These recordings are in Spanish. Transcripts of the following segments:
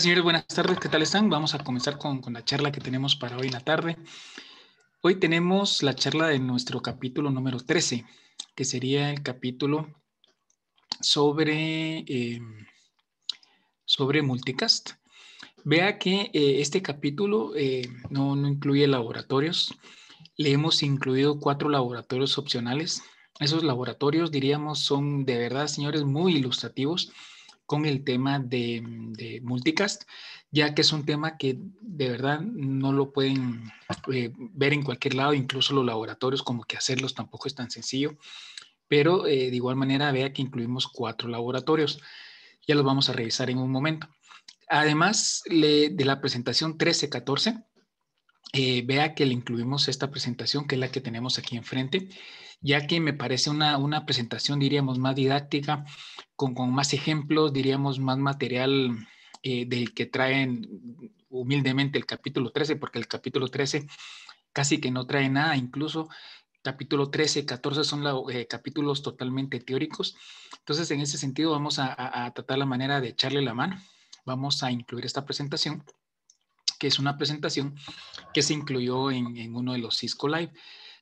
señores? Buenas tardes, ¿qué tal están? Vamos a comenzar con, la charla que tenemos para hoy en la tarde. Hoy tenemos la charla de nuestro capítulo número 13, que sería el capítulo sobre, em, sobre multicast. Vea que eh, este capítulo eh, no, no incluye laboratorios. Le hemos incluido cuatro laboratorios opcionales. Esos laboratorios, diríamos, son de verdad, señores, muy ilustrativos con el tema mm, de, multicast, ya que es un tema que de verdad no lo pueden eh, ver en cualquier lado, incluso los laboratorios como que hacerlos tampoco es tan sencillo, pero eh, de igual manera vea que incluimos cuatro laboratorios, ya los vamos a revisar en un momento. Además de la presentación 13-14, eh, vea que le incluimos esta presentación, que es la que tenemos aquí enfrente, ya que me parece una, presentación, diríamos, más didáctica, con, más ejemplos, diríamos, más material eh, del que traen humildemente el capítulo 13, porque el capítulo 13 casi que no trae nada, incluso capítulo 13, 14 son eh, capítulos totalmente teóricos. Entonces, en ese sentido, vamos a tratar la manera de echarle la mano. Vamos a incluir esta presentación que es una presentación que se incluyó en, uno de los Cisco Live.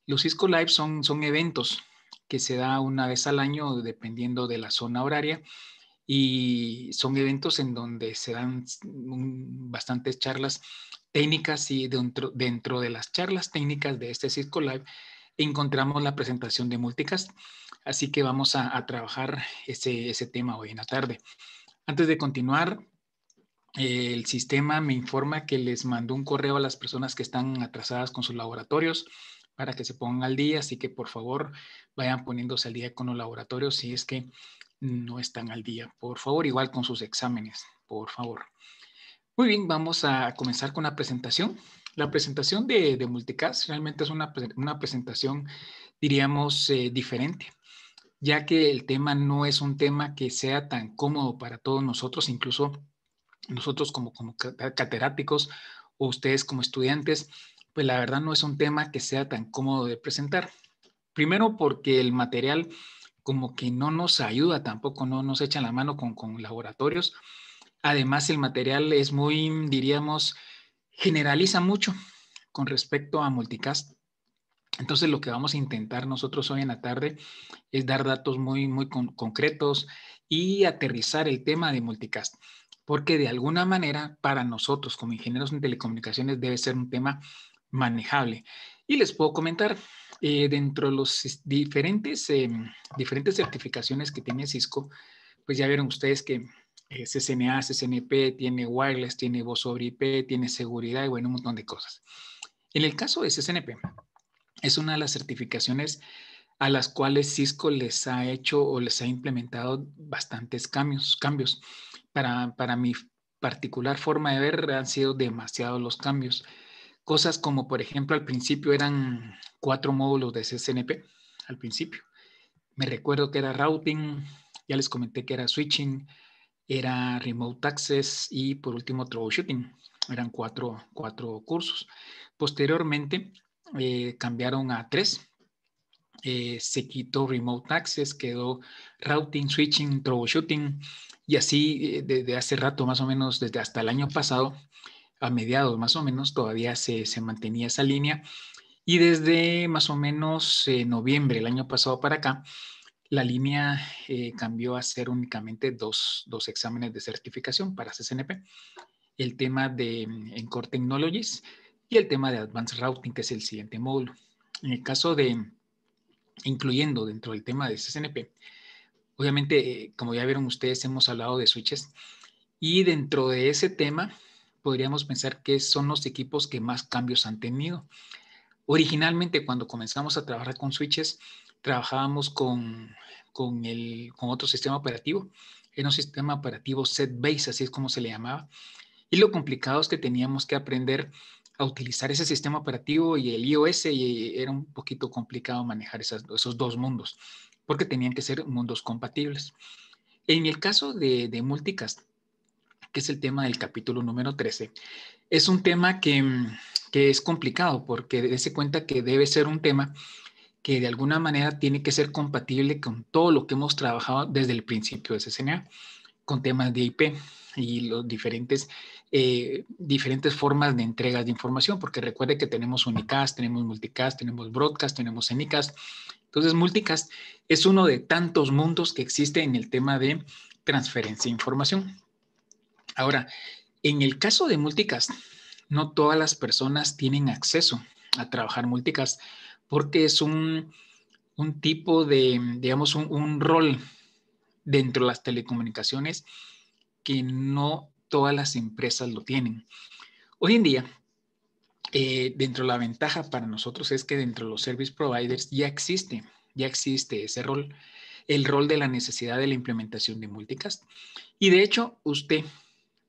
Los Cisco Live son, son eventos que se da una vez al año dependiendo de la zona horaria y son eventos en donde se dan bastantes charlas técnicas y dentro, dentro de las charlas técnicas de este Cisco Live encontramos la presentación de Multicast. Así que vamos a, trabajar ese, ese, tema hoy en la tarde. Antes de continuar, el sistema me informa que les mandó un correo a las personas que están atrasadas con sus laboratorios para que se pongan al día, así que por favor vayan poniéndose al día con los laboratorios si es que no están al día, por favor, igual con sus exámenes, por favor. Muy bien, vamos a comenzar con la presentación. La presentación de, Multicast realmente es una, presentación, diríamos, eh, diferente ya que el tema no es un tema que sea tan cómodo para todos nosotros, incluso nosotros como, catedráticos o ustedes como estudiantes, pues la verdad no es un tema que sea tan cómodo de presentar. Primero porque el material como que no nos ayuda, tampoco no nos echan la mano con, con laboratorios. Además, el material es muy, diríamos, generaliza mucho con respecto a multicast. Entonces, lo que vamos a intentar nosotros hoy en la tarde es dar datos muy, muy concretos y aterrizar el tema de multicast porque de alguna manera para nosotros como ingenieros en telecomunicaciones debe ser un tema manejable. Y les puedo comentar, eh, dentro de las diferentes, em, diferentes certificaciones que tiene Cisco, pues ya vieron ustedes que es eh, SNA, SNP, tiene wireless, tiene voz sobre IP, tiene seguridad y bueno, un montón de cosas. En el caso de SNP, es una de las certificaciones a las cuales Cisco les ha hecho o les ha implementado bastantes cambios. cambios para, para mi particular forma de ver, han sido demasiados los cambios. Cosas como, por ejemplo, al principio eran cuatro módulos de CCNP, al principio. Me recuerdo que era routing, ya les comenté que era switching, era remote access y por último troubleshooting. Eran cuatro, cursos. Posteriormente eh, cambiaron a tres. Eh, se quitó remote access, quedó routing, switching, troubleshooting y así desde eh, hace rato, más o menos desde hasta el año pasado, a mediados más o menos, todavía se, mantenía esa línea. Y desde más o menos eh, noviembre el año pasado para acá, la línea eh, cambió a ser únicamente dos, exámenes de certificación para CCNP. El tema de mm, Encore Technologies y el tema de Advanced Routing, que es el siguiente módulo. En el caso de, incluyendo dentro del tema de CCNP, Obviamente, eh, como ya vieron ustedes, hemos hablado de switches y dentro de ese tema podríamos pensar que son los equipos que más cambios han tenido. Originalmente, cuando comenzamos a trabajar con switches, trabajábamos con, con, otro sistema operativo. Era un sistema operativo set base, así es como se le llamaba. Y lo complicado es que teníamos que aprender a utilizar ese sistema operativo y el iOS y era un poquito complicado manejar esos dos mundos porque tenían que ser mundos compatibles. En el caso de, Multicast, que es el tema del capítulo número 13, es un tema que, que es complicado porque se cuenta que debe ser un tema que de alguna manera tiene que ser compatible con todo lo que hemos trabajado desde el principio de CCNA, con temas de IP y los diferentes, eh, diferentes formas de entregas de información, porque recuerde que tenemos unicast, tenemos multicast, tenemos broadcast, tenemos enicast, entonces, multicast es uno de tantos mundos que existe en el tema de transferencia de información. Ahora, en el caso de multicast, no todas las personas tienen acceso a trabajar multicast porque es un, tipo de, digamos, un, un rol dentro de las telecomunicaciones que no todas las empresas lo tienen. Hoy en día, eh, dentro de la ventaja para nosotros es que dentro de los service providers ya existe, ya existe ese rol, el rol de la necesidad de la implementación de multicast. Y de hecho, usted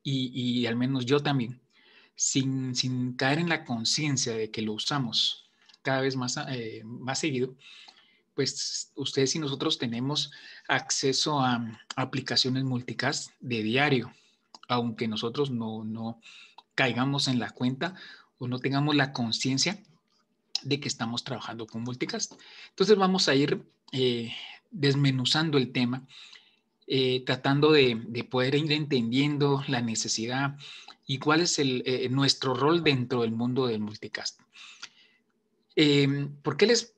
y, al menos yo también, sin, caer en la conciencia de que lo usamos cada vez más, eh, más seguido, pues ustedes y nosotros tenemos acceso a aplicaciones multicast de diario, aunque nosotros no, no caigamos en la cuenta pues, no tengamos la conciencia de que estamos trabajando con multicast. Entonces vamos a ir eh, desmenuzando el tema, eh, tratando de, poder ir entendiendo la necesidad y cuál es eh, nuestro rol dentro del mundo del multicast. Em, ¿Por qué les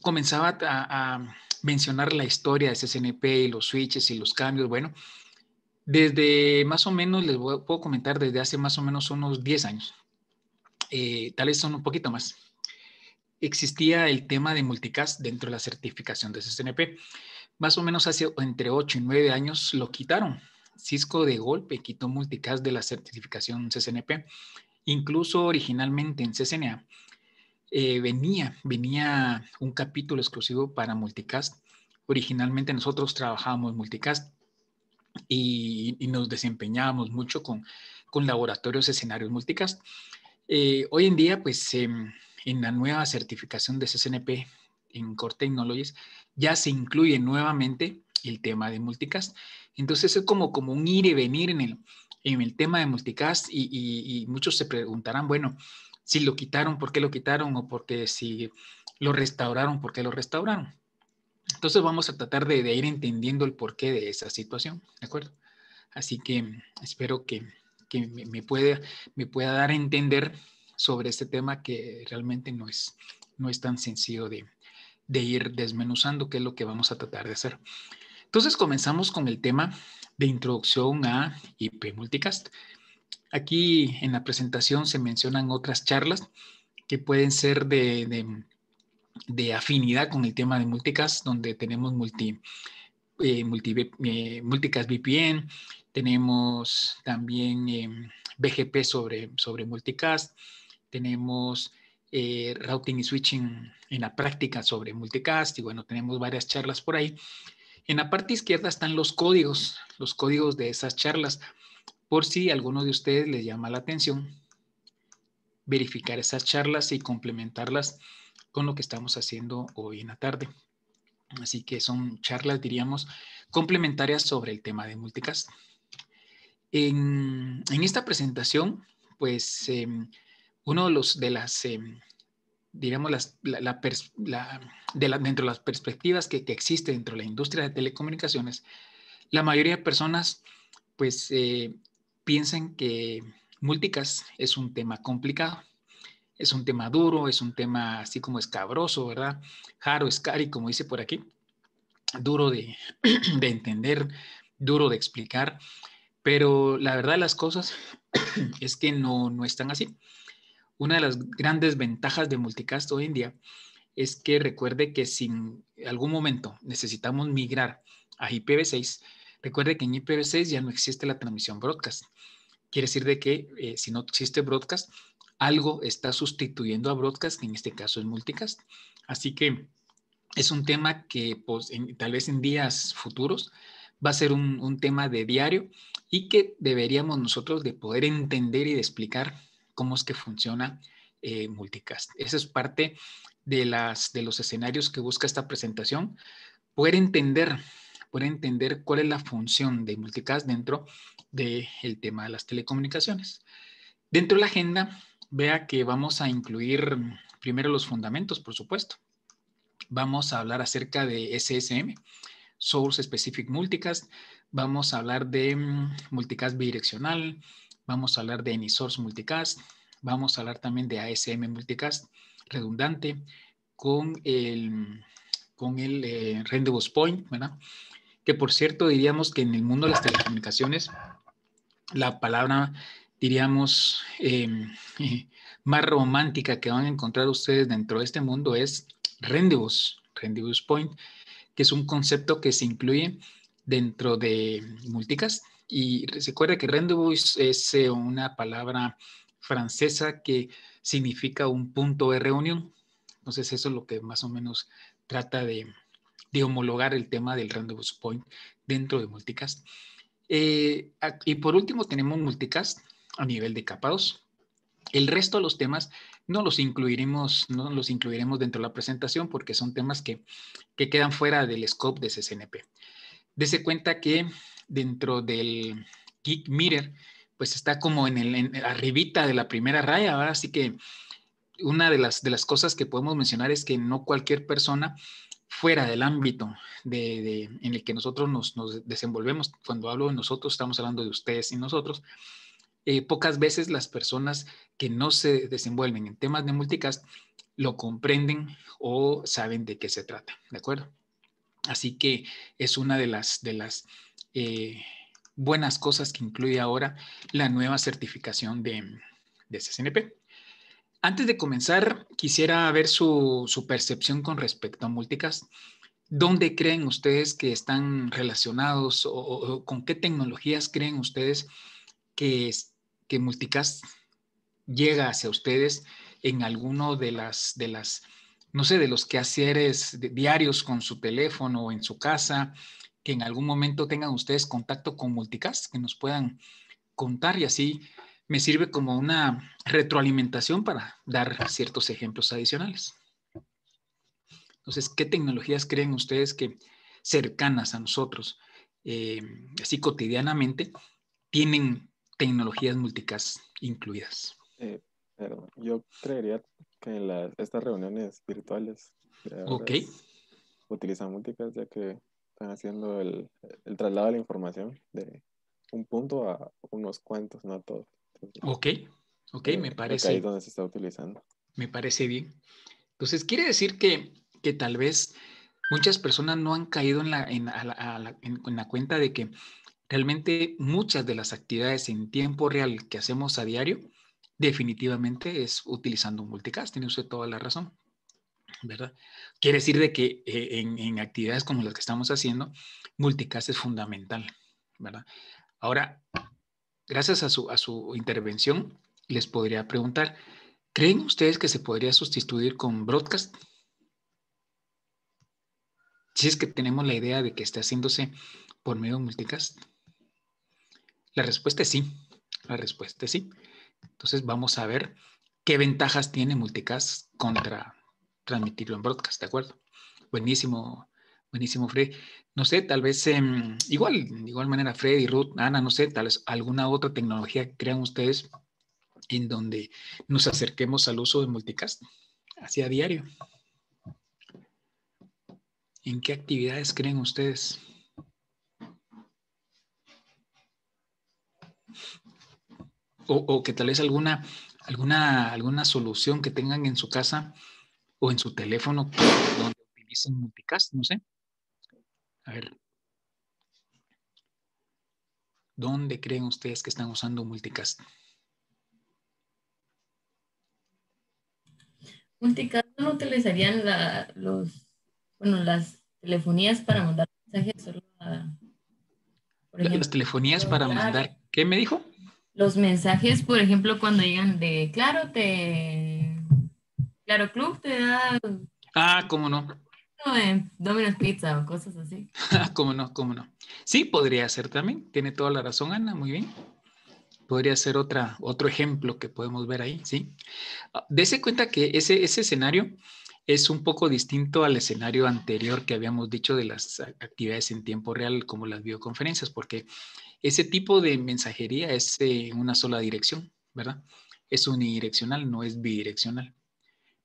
comenzaba a, mencionar la historia de SNP y los switches y los cambios? Bueno, desde más o menos, les puedo comentar desde hace más o menos unos 10 años. Tales eh, tal son un poquito más. Existía el tema de multicast dentro de la certificación de CCNP. Más o menos hace entre 8 y 9 años lo quitaron. Cisco de golpe quitó multicast de la certificación CCNP. Incluso originalmente en CCNA eh, venía, venía un capítulo exclusivo para multicast. Originalmente nosotros trabajábamos multicast y, nos desempeñábamos mucho con, con laboratorios escenarios multicast. Eh, hoy en día, pues em, en la nueva certificación de CCNP en Core Technologies ya se incluye nuevamente el tema de multicast. Entonces es como, un ir y venir en el, tema de multicast y, muchos se preguntarán, bueno, si lo quitaron, ¿por qué lo quitaron? O porque si lo restauraron, ¿por qué lo restauraron? Entonces vamos a tratar de ir entendiendo el porqué de esa situación, ¿de acuerdo? Así que espero que que me, me pueda dar a entender sobre este tema que realmente no es, no es tan sencillo de, ir desmenuzando, qué es lo que vamos a tratar de hacer. Entonces comenzamos con el tema de introducción a IP Multicast. Aquí en la presentación se mencionan otras charlas que pueden ser de, afinidad con el tema de multicast, donde tenemos multi, eh, eh, multicast VPN, tenemos también BGP em, sobre, multicast, tenemos eh, routing y switching en la práctica sobre multicast y bueno, tenemos varias charlas por ahí. En la parte izquierda están los códigos, los códigos de esas charlas, por si a alguno de ustedes les llama la atención verificar esas charlas y complementarlas con lo que estamos haciendo hoy en la tarde. Así que son charlas, diríamos, complementarias sobre el tema de multicast. En, esta presentación, pues em, uno de los de las em, digamos, las, dentro de las perspectivas que, que existe dentro de la industria de telecomunicaciones, la mayoría de personas pues eh, piensan que multicast es un tema complicado, es un tema duro, es un tema así como escabroso, ¿verdad? Jaro, escari, como dice por aquí, duro de, de entender, duro de explicar. Pero la verdad de las cosas es que no, no están así. Una de las grandes ventajas de multicast hoy en día es que recuerde que si en algún momento necesitamos migrar a IPv6, recuerde que en IPv6 ya no existe la transmisión broadcast. Quiere decir de que eh, si no existe broadcast, algo está sustituyendo a broadcast, que en este caso es multicast. Así que es un tema que pues, tal vez en días futuros va a ser un, un tema de diario y que deberíamos nosotros de poder entender y de explicar cómo es que funciona eh, multicast. Esa es parte de, las, de los escenarios que busca esta presentación, poder entender, poder entender cuál es la función de multicast dentro del tema de las telecomunicaciones. Dentro de la agenda, vea que vamos a incluir primero los fundamentos, por supuesto. Vamos a hablar acerca de SSM, Source Specific Multicast, vamos a hablar de mm, multicast bidireccional, vamos a hablar de Any Source Multicast, vamos a hablar también de ASM Multicast redundante con el, con el eh, Rendezvous Point, Que por cierto diríamos que en el mundo de las telecomunicaciones la palabra diríamos, em, más romántica que van a encontrar ustedes dentro de este mundo es Rendezvous, Rendezvous Point, que es un concepto que se incluye dentro de multicast. Y recuerda que Rendezvous es eh, una palabra francesa que significa un punto de reunión. Entonces eso es lo que más o menos trata de, homologar el tema del Rendezvous Point dentro de multicast. Eh, y por último tenemos multicast a nivel de capados. El resto de los temas no los incluiremos, los incluiremos dentro de la presentación porque son temas que, quedan fuera del scope de CCNP. Dese cuenta que dentro del Geek Mirror, pues está como en el arribita de la primera raya, así que una de las, cosas que podemos mencionar es que no cualquier persona fuera del ámbito de, en el que nosotros nos, desenvolvemos, cuando hablo de nosotros, estamos hablando de ustedes y nosotros, eh, pocas veces las personas que no se desenvuelven en temas de multicast lo comprenden o saben de qué se trata, ¿de acuerdo? Así que es una de las, de las eh, buenas cosas que incluye ahora la nueva certificación de, de CCNP. Antes de comenzar, quisiera ver su, percepción con respecto a multicast. ¿Dónde creen ustedes que están relacionados o, con qué tecnologías creen ustedes que que Multicast llega hacia ustedes en alguno de las, de las no sé, de los quehaceres diarios con su teléfono o en su casa, que en algún momento tengan ustedes contacto con Multicast, que nos puedan contar y así me sirve como una retroalimentación para dar ciertos ejemplos adicionales. Entonces, ¿qué tecnologías creen ustedes que cercanas a nosotros, eh, así cotidianamente, tienen tecnologías múltiples incluidas. Eh, yo creería que en estas reuniones virtuales okay. utilizan múltiples ya que están haciendo el, traslado de la información de un punto a unos cuantos, no a todos. ok, ok, eh, me parece. Ahí donde se está utilizando. Me parece bien. Entonces, quiere decir que, que tal vez muchas personas no han caído en la, en la cuenta de que Realmente muchas de las actividades en tiempo real que hacemos a diario definitivamente es utilizando multicast, tiene usted toda la razón, ¿verdad? Quiere decir de que eh, en, actividades como las que estamos haciendo, multicast es fundamental, ¿verdad? Ahora, gracias a su, a su intervención, les podría preguntar, ¿creen ustedes que se podría sustituir con broadcast? Si es que tenemos la idea de que está haciéndose por medio de multicast. La respuesta es sí. La respuesta es sí. Entonces vamos a ver qué ventajas tiene multicast contra transmitirlo en broadcast, ¿de acuerdo? Buenísimo, buenísimo, Fred. No sé, tal vez, em, igual, de igual manera, Fred y Ruth, Ana, no sé, tal vez alguna otra tecnología crean ustedes en donde nos acerquemos al uso de multicast, hacia a diario. ¿En qué actividades creen ustedes? O, que tal vez alguna, alguna, alguna solución que tengan en su casa o en su teléfono donde utilicen multicast, no sé. A ver. ¿Dónde creen ustedes que están usando multicast? Multicast no utilizarían la, los, bueno, las telefonías para mandar mensajes solo a, las telefonías para mandar me dijo? Los mensajes, por ejemplo, cuando llegan de Claro, te. Claro Club te da. Ah, cómo no. Domino's Pizza o cosas así. Ah, cómo no, cómo no. Sí, podría ser también. Tiene toda la razón, Ana, muy bien. Podría ser otra, otro ejemplo que podemos ver ahí, ¿sí? Ah, dese cuenta que ese, ese escenario es un poco distinto al escenario anterior que habíamos dicho de las actividades en tiempo real como las videoconferencias, porque ese tipo de mensajería es una sola dirección, ¿verdad? Es unidireccional, no es bidireccional.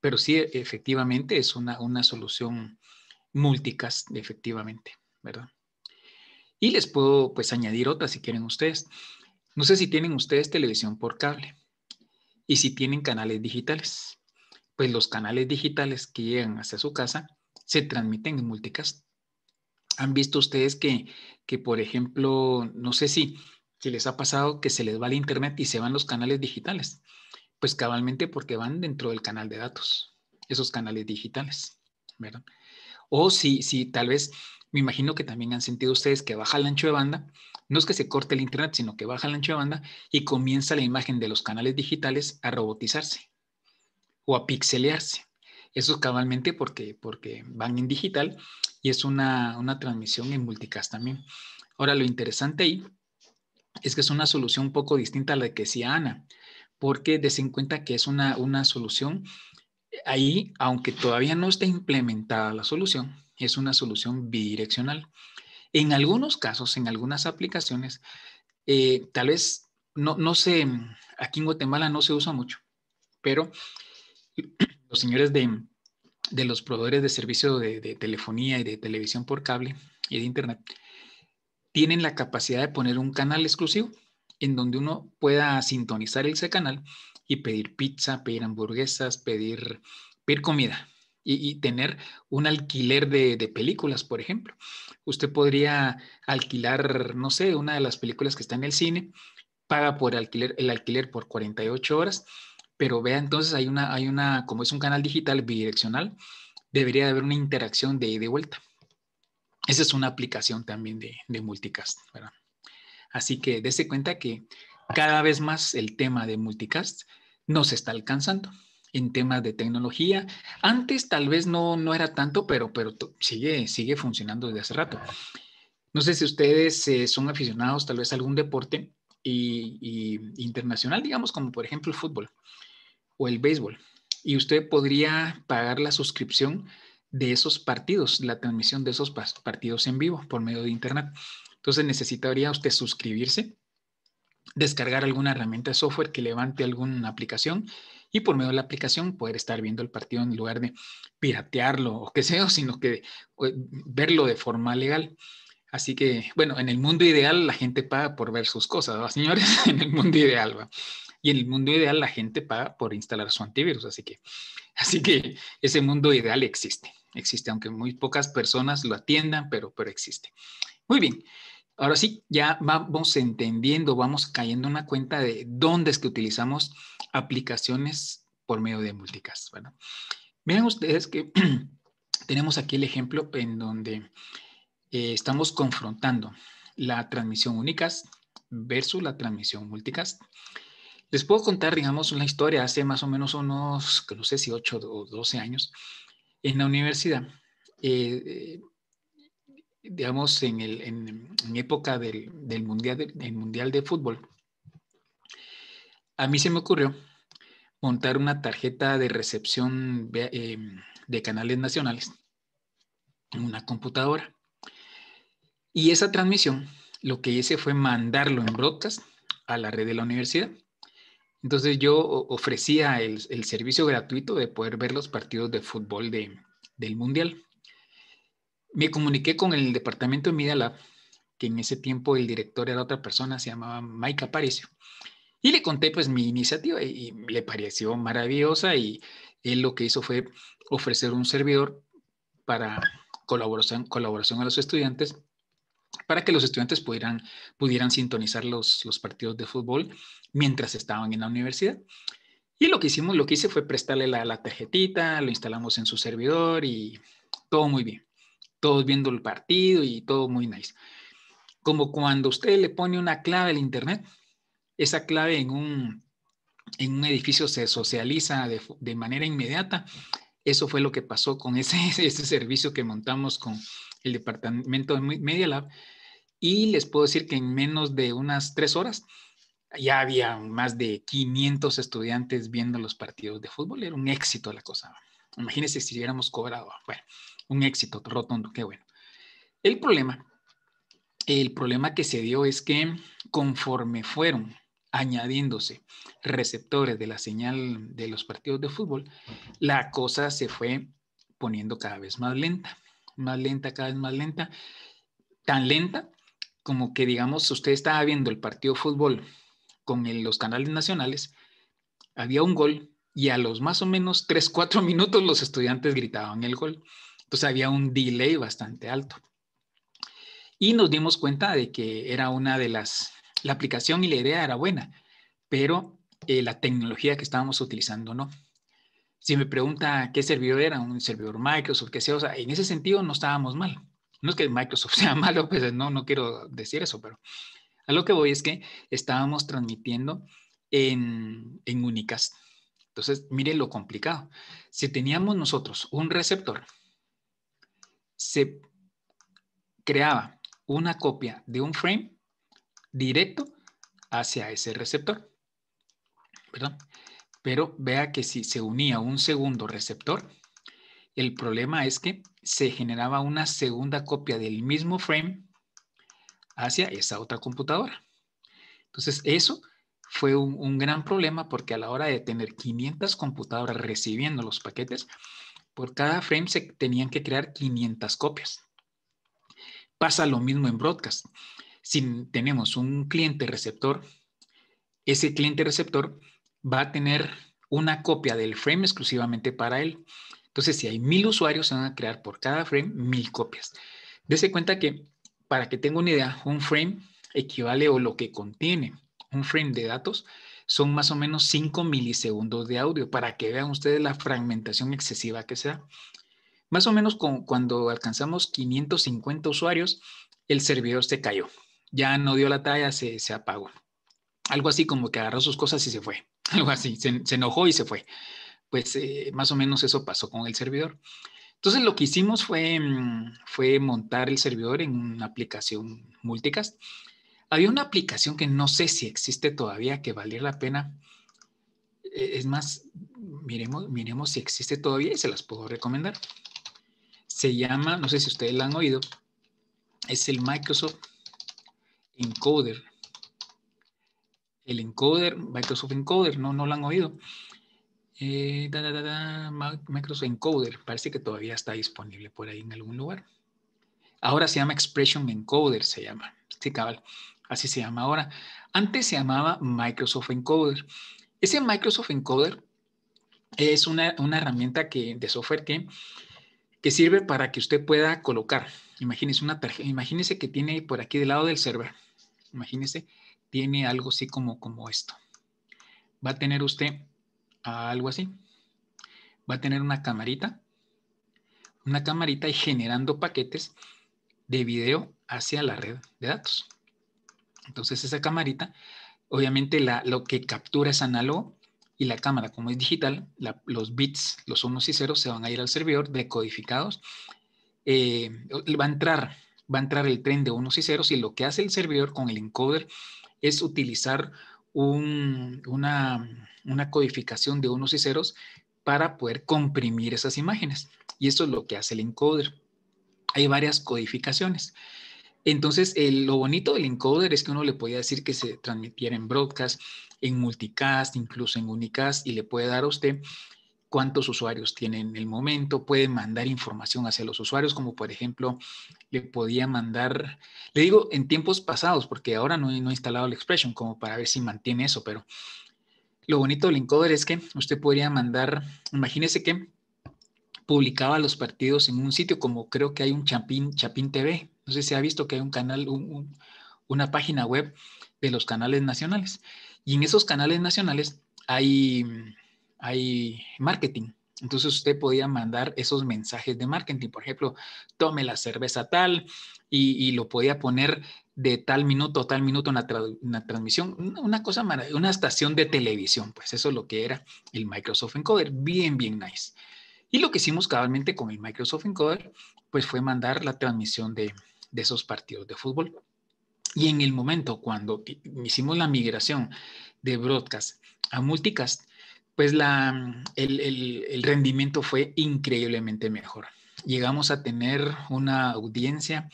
Pero sí, efectivamente, es una, una solución multicast, efectivamente, ¿verdad? Y les puedo, pues, añadir otra si quieren ustedes. No sé si tienen ustedes televisión por cable y si tienen canales digitales. Pues los canales digitales que llegan hacia su casa se transmiten en multicast han visto ustedes que, por ejemplo, no sé si, les ha pasado que se les va el Internet y se van los canales digitales. Pues cabalmente porque van dentro del canal de datos, esos canales digitales, ¿verdad? O si, si tal vez, me imagino que también han sentido ustedes que baja el ancho de banda, no es que se corte el Internet, sino que baja el ancho de banda y comienza la imagen de los canales digitales a robotizarse o a pixelearse. Eso cabalmente porque, porque van en digital y es una, transmisión en multicast también. Ahora, lo interesante ahí es que es una solución un poco distinta a la que decía Ana, porque desen cuenta que es una, solución ahí, aunque todavía no está implementada la solución, es una solución bidireccional. En algunos casos, en algunas aplicaciones, eh, tal vez no, no se, aquí en Guatemala no se usa mucho, pero los señores de de los proveedores de servicio de, telefonía y de televisión por cable y de internet tienen la capacidad de poner un canal exclusivo en donde uno pueda sintonizar ese canal y pedir pizza, pedir hamburguesas, pedir, pedir comida y, tener un alquiler de, de películas, por ejemplo. Usted podría alquilar, no sé, una de las películas que está en el cine, paga por alquiler, el alquiler por 48 horas pero vea entonces, hay una, hay una, como es un canal digital bidireccional, debería de haber una interacción de ida y vuelta. Esa es una aplicación también de, multicast, ¿verdad? Así que dése cuenta que cada vez más el tema de multicast nos está alcanzando en temas de tecnología. Antes tal vez no, no era tanto, pero, pero sigue, sigue funcionando desde hace rato. No sé si ustedes eh, son aficionados tal vez a algún deporte y internacional, digamos, como por ejemplo el fútbol o el béisbol. Y usted podría pagar la suscripción de esos partidos, la transmisión de esos partidos en vivo por medio de Internet. Entonces necesitaría usted suscribirse, descargar alguna herramienta de software que levante alguna aplicación y por medio de la aplicación poder estar viendo el partido en lugar de piratearlo o que sea, sino que eh, verlo de forma legal. Así que, bueno, en el mundo ideal la gente paga por ver sus cosas, ¿va, señores? En el mundo ideal, ¿va? y en el mundo ideal la gente paga por instalar su antivirus, así que, así que ese mundo ideal existe, existe, aunque muy pocas personas lo atiendan, pero, pero existe. Muy bien, ahora sí, ya vamos entendiendo, vamos cayendo una cuenta de dónde es que utilizamos aplicaciones por medio de multicast. Bueno, miren ustedes que tenemos aquí el ejemplo en donde eh, estamos confrontando la transmisión unicast versus la transmisión multicast. Les puedo contar, digamos, una historia hace más o menos unos, no sé si 8 o 12 años, en la universidad. Eh, eh, digamos, en, época del, mundial de, del Mundial de Fútbol, a mí se me ocurrió montar una tarjeta de recepción eh, de canales nacionales en una computadora. Y esa transmisión, lo que hice fue mandarlo en broadcast a la red de la universidad. Entonces yo ofrecía el, servicio gratuito de poder ver los partidos de fútbol del Mundial. Me comuniqué con el departamento de Media que en ese tiempo el director era otra persona, se llamaba Mike Aparecio, Y le conté pues mi iniciativa y, le pareció maravillosa y él lo que hizo fue ofrecer un servidor para colaboración, colaboración a los estudiantes para que los estudiantes pudieran, pudieran sintonizar los, los partidos de fútbol mientras estaban en la universidad. Y lo que hicimos, lo que hice fue prestarle la, la, tarjetita, lo instalamos en su servidor y todo muy bien. Todos viendo el partido y todo muy nice. Como cuando usted le pone una clave al internet, esa clave en un, en un edificio se socializa de, de manera inmediata. Eso fue lo que pasó con ese, ese servicio que montamos con, el departamento de Media Lab, y les puedo decir que en menos de unas tres horas ya había más de 500 estudiantes viendo los partidos de fútbol. Era un éxito la cosa. Imagínense si hubiéramos cobrado. Bueno, un éxito rotundo, qué bueno. El problema, el problema que se dio es que conforme fueron añadiéndose receptores de la señal de los partidos de fútbol, la cosa se fue poniendo cada vez más lenta más lenta, cada vez más lenta, tan lenta como que, digamos, usted estaba viendo el partido de fútbol con los canales nacionales, había un gol y a los más o menos 3, 4 minutos los estudiantes gritaban el gol. Entonces había un delay bastante alto. Y nos dimos cuenta de que era una de las, la aplicación y la idea era buena, pero eh, la tecnología que estábamos utilizando no si me pregunta qué servidor era, un servidor Microsoft, que sea, o sea, en ese sentido no estábamos mal. No es que Microsoft sea malo, pues no, no quiero decir eso, pero a lo que voy es que estábamos transmitiendo en, en Unicast. Entonces, miren lo complicado. Si teníamos nosotros un receptor, se creaba una copia de un frame directo hacia ese receptor. Perdón pero vea que si se unía un segundo receptor, el problema es que se generaba una segunda copia del mismo frame hacia esa otra computadora. Entonces, eso fue un, gran problema porque a la hora de tener 500 computadoras recibiendo los paquetes, por cada frame se tenían que crear 500 copias. Pasa lo mismo en broadcast. Si tenemos un cliente receptor, ese cliente receptor va a tener una copia del frame exclusivamente para él. Entonces, si hay mil usuarios, se van a crear por cada frame mil copias. Dese cuenta que, para que tenga una idea, un frame equivale o lo que contiene un frame de datos son más o menos 5 milisegundos de audio para que vean ustedes la fragmentación excesiva que se da. Más o menos cuando alcanzamos 550 usuarios, el servidor se cayó. Ya no dio la talla, se, se apagó. Algo así como que agarró sus cosas y se fue. algo así, se, enojó y se fue. Pues eh, más o menos eso pasó con el servidor. Entonces lo que hicimos fue, mm, fue montar el servidor en una aplicación multicast. Había una aplicación que no sé si existe todavía que valía la pena. E, es más, miremos, miremos si existe todavía y se las puedo recomendar. Se llama, no sé si ustedes la han oído, es el Microsoft Encoder el encoder, Microsoft Encoder, no, no lo han oído. Eh, Microsoft Encoder, parece que todavía está disponible por ahí en algún lugar. Ahora se llama Expression Encoder, se llama. Sí, cabal, así se llama ahora. Antes se llamaba Microsoft Encoder. Ese Microsoft Encoder es una, herramienta que, de software que, que sirve para que usted pueda colocar. Imagínese, una tarjeta, imagínese que tiene por aquí del lado del server. Imagínese tiene algo así como, como esto. Va a tener usted algo así. Va a tener una camarita, una camarita y generando paquetes de video hacia la red de datos. Entonces esa camarita, obviamente lo que captura es análogo y la cámara como es digital, los bits, los unos y ceros se van a ir al servidor decodificados. Eh, va a entrar va a entrar el tren de unos y ceros y lo que hace el servidor con el encoder es utilizar una, codificación de unos y ceros para poder comprimir esas imágenes. Y eso es lo que hace el encoder. Hay varias codificaciones. Entonces, lo bonito del encoder es que uno le podía decir que se transmitiera en broadcast, en multicast, incluso en unicast, y le puede dar a usted cuántos usuarios tiene en el momento, puede mandar información hacia los usuarios, como por ejemplo le podía mandar, le digo en tiempos pasados, porque ahora no, he instalado el expression como para ver si mantiene eso, pero lo bonito del encoder es que usted podría mandar, imagínese que publicaba los partidos en un sitio como creo que hay un Chapín, Chapín TV, no sé si ha visto que hay un canal, una página web de los canales nacionales, y en esos canales nacionales hay hay marketing. Entonces usted podía mandar esos mensajes de marketing, por ejemplo, tome la cerveza tal y, lo podía poner de tal minuto a tal minuto en la, transmisión, una cosa, una estación de televisión, pues eso es lo que era el Microsoft Encoder, bien, bien nice. Y lo que hicimos cabalmente con el Microsoft Encoder, pues fue mandar la transmisión de, de esos partidos de fútbol. Y en el momento cuando hicimos la migración de broadcast a multicast, pues mm, el, rendimiento fue increíblemente mejor. Llegamos a tener una audiencia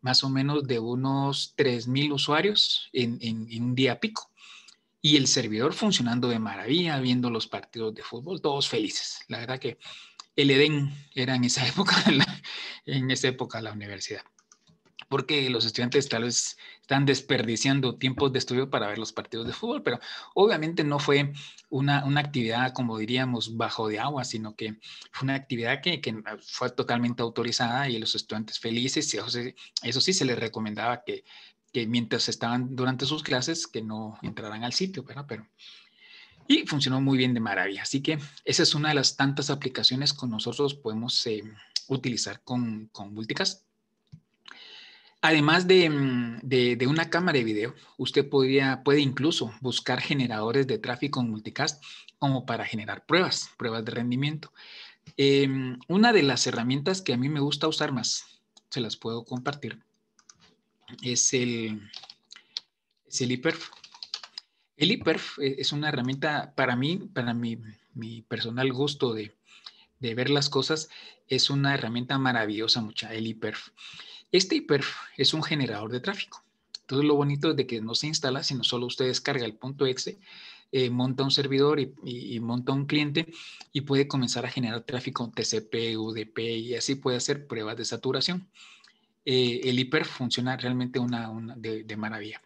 más o menos de unos 3.000 usuarios en, un día pico. Y el servidor funcionando de maravilla, viendo los partidos de fútbol, todos felices. La verdad que el Edén era en esa época, en, esa época la universidad. Porque los estudiantes tal vez están desperdiciando tiempos de estudio para ver los partidos de fútbol, pero obviamente no fue una, actividad, como diríamos, bajo de agua, sino que fue una actividad que, fue totalmente autorizada y los estudiantes felices, eso sí, se les recomendaba que, mientras estaban durante sus clases, que no entraran al sitio, ¿verdad? Pero, y funcionó muy bien de maravilla. Así que esa es una de las tantas aplicaciones que nosotros podemos eh, utilizar con, con Multicast. Además mm, de, de, una cámara de video, usted podría, puede incluso buscar generadores de tráfico en multicast como para generar pruebas, pruebas de rendimiento. Em, una de las herramientas que a mí me gusta usar más, se las puedo compartir, es el, es el IPERF. El IPERF e, es una herramienta para mí, para mi, mi personal gusto de, de ver las cosas, es una herramienta maravillosa, mucha, el IPERF. Este hiper es un generador de tráfico. Entonces lo bonito es de que no se instala, sino solo usted descarga el punto exe, eh, monta un servidor y, monta un cliente y puede comenzar a generar tráfico TCP, UDP y así puede hacer pruebas de saturación. Eh, el hiper funciona realmente una, de maravilla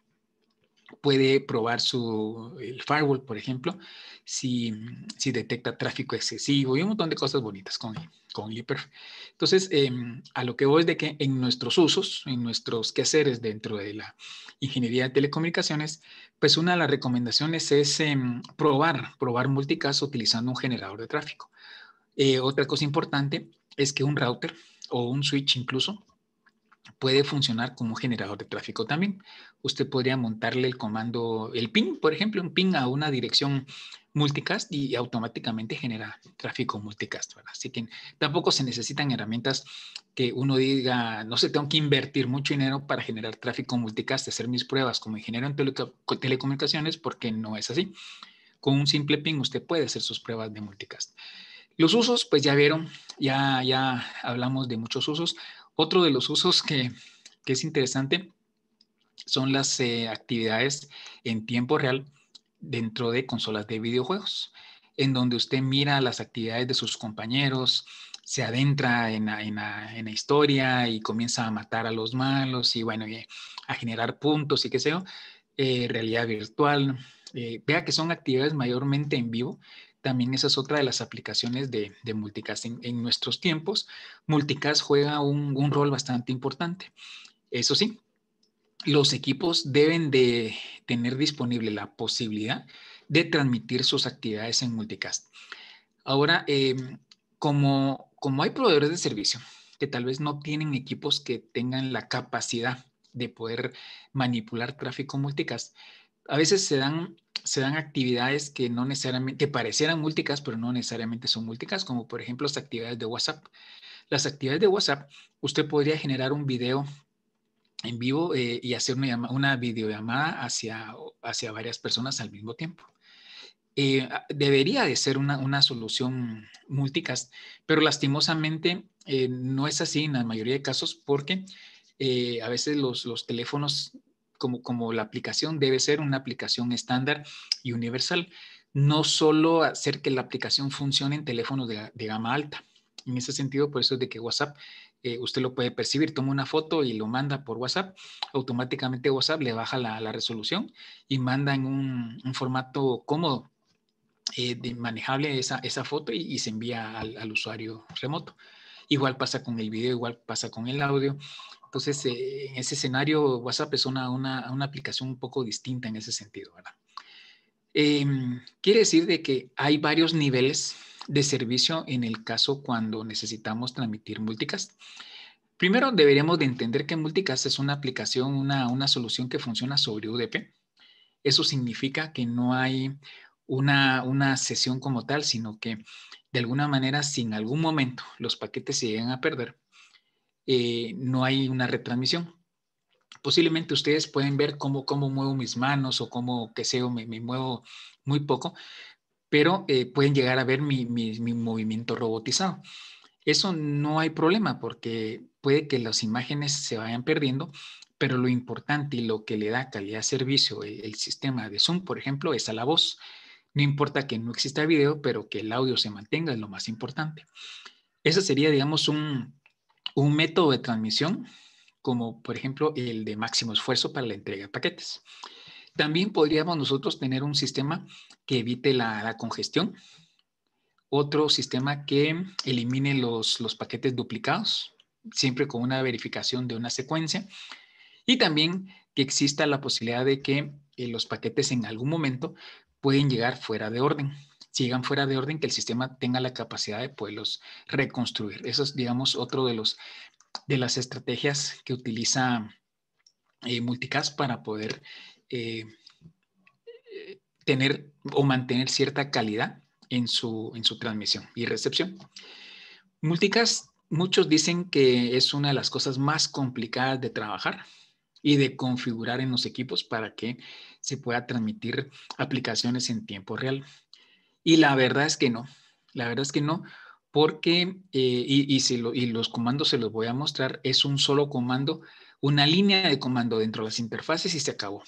puede probar su, el firewall, por ejemplo, si, si detecta tráfico excesivo y un montón de cosas bonitas con, con Entonces, em, a lo que voy es de que en nuestros usos, en nuestros quehaceres dentro de la ingeniería de telecomunicaciones, pues una de las recomendaciones es em, probar, probar multicast utilizando un generador de tráfico. Eh, otra cosa importante es que un router o un switch incluso puede funcionar como generador de tráfico también. Usted podría montarle el comando, el ping, por ejemplo, un ping a una dirección multicast y automáticamente genera tráfico multicast, Así que tampoco se necesitan herramientas que uno diga, no sé, tengo que invertir mucho dinero para generar tráfico multicast, hacer mis pruebas como ingeniero en telecomunicaciones, porque no es así. Con un simple ping usted puede hacer sus pruebas de multicast. Los usos, pues ya vieron, ya, ya hablamos de muchos usos. Otro de los usos que, es interesante son las eh, actividades en tiempo real dentro de consolas de videojuegos, en donde usted mira las actividades de sus compañeros, se adentra en la, historia y comienza a matar a los malos y bueno, a generar puntos y qué sé yo, eh, realidad virtual. Eh, vea que son actividades mayormente en vivo también esa es otra de las aplicaciones de, multicast en, nuestros tiempos. Multicast juega un, rol bastante importante. Eso sí, los equipos deben de tener disponible la posibilidad de transmitir sus actividades en multicast. Ahora, eh, como, como hay proveedores de servicio que tal vez no tienen equipos que tengan la capacidad de poder manipular tráfico multicast, a veces se dan, se dan actividades que no necesariamente, que parecieran múlticas, pero no necesariamente son múltiples, como por ejemplo las actividades de WhatsApp. Las actividades de WhatsApp, usted podría generar un video en vivo eh, y hacer una, una, videollamada hacia, hacia varias personas al mismo tiempo. Eh, ah, debería de ser una, solución multicast, pero lastimosamente eh, no es así en la mayoría de casos porque a veces los, los, teléfonos como, la aplicación debe ser una aplicación estándar y universal, no solo hacer que la aplicación funcione en teléfonos de, gama alta. En ese sentido, por eso es de que WhatsApp eh, usted lo puede percibir, toma una foto y lo manda por WhatsApp, automáticamente WhatsApp le baja la, resolución y manda en un, formato cómodo, eh, manejable esa, foto y, se envía al, usuario remoto. Igual pasa con el video, igual pasa con el audio. Entonces, eh, en ese escenario, WhatsApp es una, una, aplicación un poco distinta en ese sentido, ¿verdad? Em, quiere decir de que hay varios niveles de servicio en el caso cuando necesitamos transmitir multicast. Primero, deberíamos de entender que multicast es una aplicación, una, solución que funciona sobre UDP. Eso significa que no hay una, una sesión como tal, sino que de alguna manera, sin algún momento los paquetes se llegan a perder, eh, no hay una retransmisión. Posiblemente ustedes pueden ver cómo, cómo muevo mis manos o cómo, que sé, me, me muevo muy poco, pero eh, pueden llegar a ver mi, movimiento robotizado. Eso no hay problema porque puede que las imágenes se vayan perdiendo, pero lo importante y lo que le da calidad de servicio el sistema de Zoom, por ejemplo, es a la voz. No importa que no exista video, pero que el audio se mantenga es lo más importante. Ese sería, digamos, un, método de transmisión, como por ejemplo el de máximo esfuerzo para la entrega de paquetes. También podríamos nosotros tener un sistema que evite la, congestión, otro sistema que elimine los, los paquetes duplicados, siempre con una verificación de una secuencia, y también que exista la posibilidad de que eh, los paquetes en algún momento pueden llegar fuera de orden. Si llegan fuera de orden, que el sistema tenga la capacidad de poderlos reconstruir. Eso es, digamos, otro de, los, de las estrategias que utiliza eh, Multicast para poder eh, tener o mantener cierta calidad en su, en su transmisión y recepción. Multicast, muchos dicen que es una de las cosas más complicadas de trabajar y de configurar en los equipos para que se pueda transmitir aplicaciones en tiempo real. Y la verdad es que no, la verdad es que no, porque, eh, y, y los comandos se los voy a mostrar, es un solo comando, una línea de comando dentro de las interfaces y se acabó.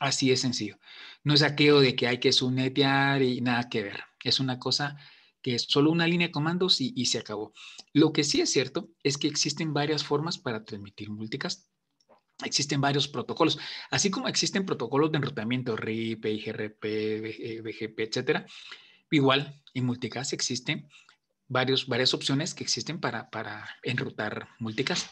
Así de sencillo. No es aquello de que hay que subnetear y nada que ver. Es una cosa que es solo una línea de comandos y, y, se acabó. Lo que sí es cierto es que existen varias formas para transmitir multicast. Existen varios protocolos, así como existen protocolos de enrutamiento RIP, IGRP, BGP, etcétera. Igual en multicast existen varios, varias opciones que existen para, enrutar multicast.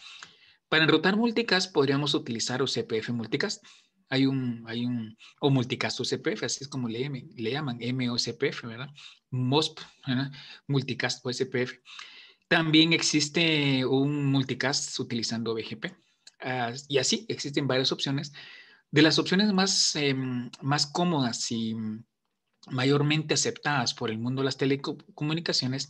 Para enrutar multicast podríamos utilizar OCPF multicast. Hay un, hay un, o multicast OCPF, así es como le, le llaman, MOCPF, ¿verdad? MOSP, ¿verdad? multicast OCPF. También existe un multicast utilizando BGP. Ah, y así existen varias opciones. De las opciones más, em, más cómodas y mayormente aceptadas por el mundo de las telecomunicaciones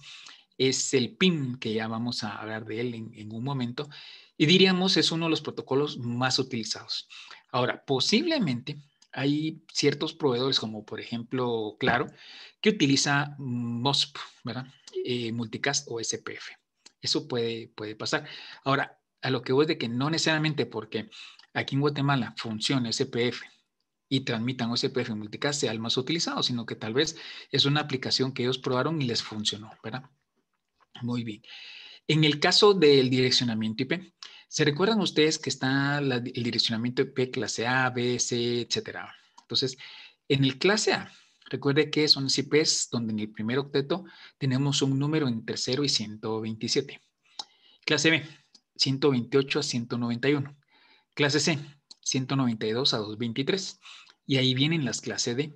es el PIN, que ya vamos a hablar de él en, un momento, y diríamos es uno de los protocolos más utilizados. Ahora, posiblemente hay ciertos proveedores, como por ejemplo Claro, que utiliza MOSP, ¿verdad? Eh, multicast o SPF. Eso puede, puede pasar. Ahora, a lo que voy de que no necesariamente porque aquí en Guatemala funciona SPF y transmitan OSPF en multicast sea el más utilizado, sino que tal vez es una aplicación que ellos probaron y les funcionó, ¿verdad? Muy bien. En el caso del direccionamiento IP, ¿se recuerdan ustedes que está el direccionamiento IP clase A, B, C, etcétera? Entonces, en el clase A, recuerde que son IPs donde en el primer octeto tenemos un número entre 0 y 127. Clase B, 128 a 191. Clase C, 192 a 223. Y ahí vienen las clases D.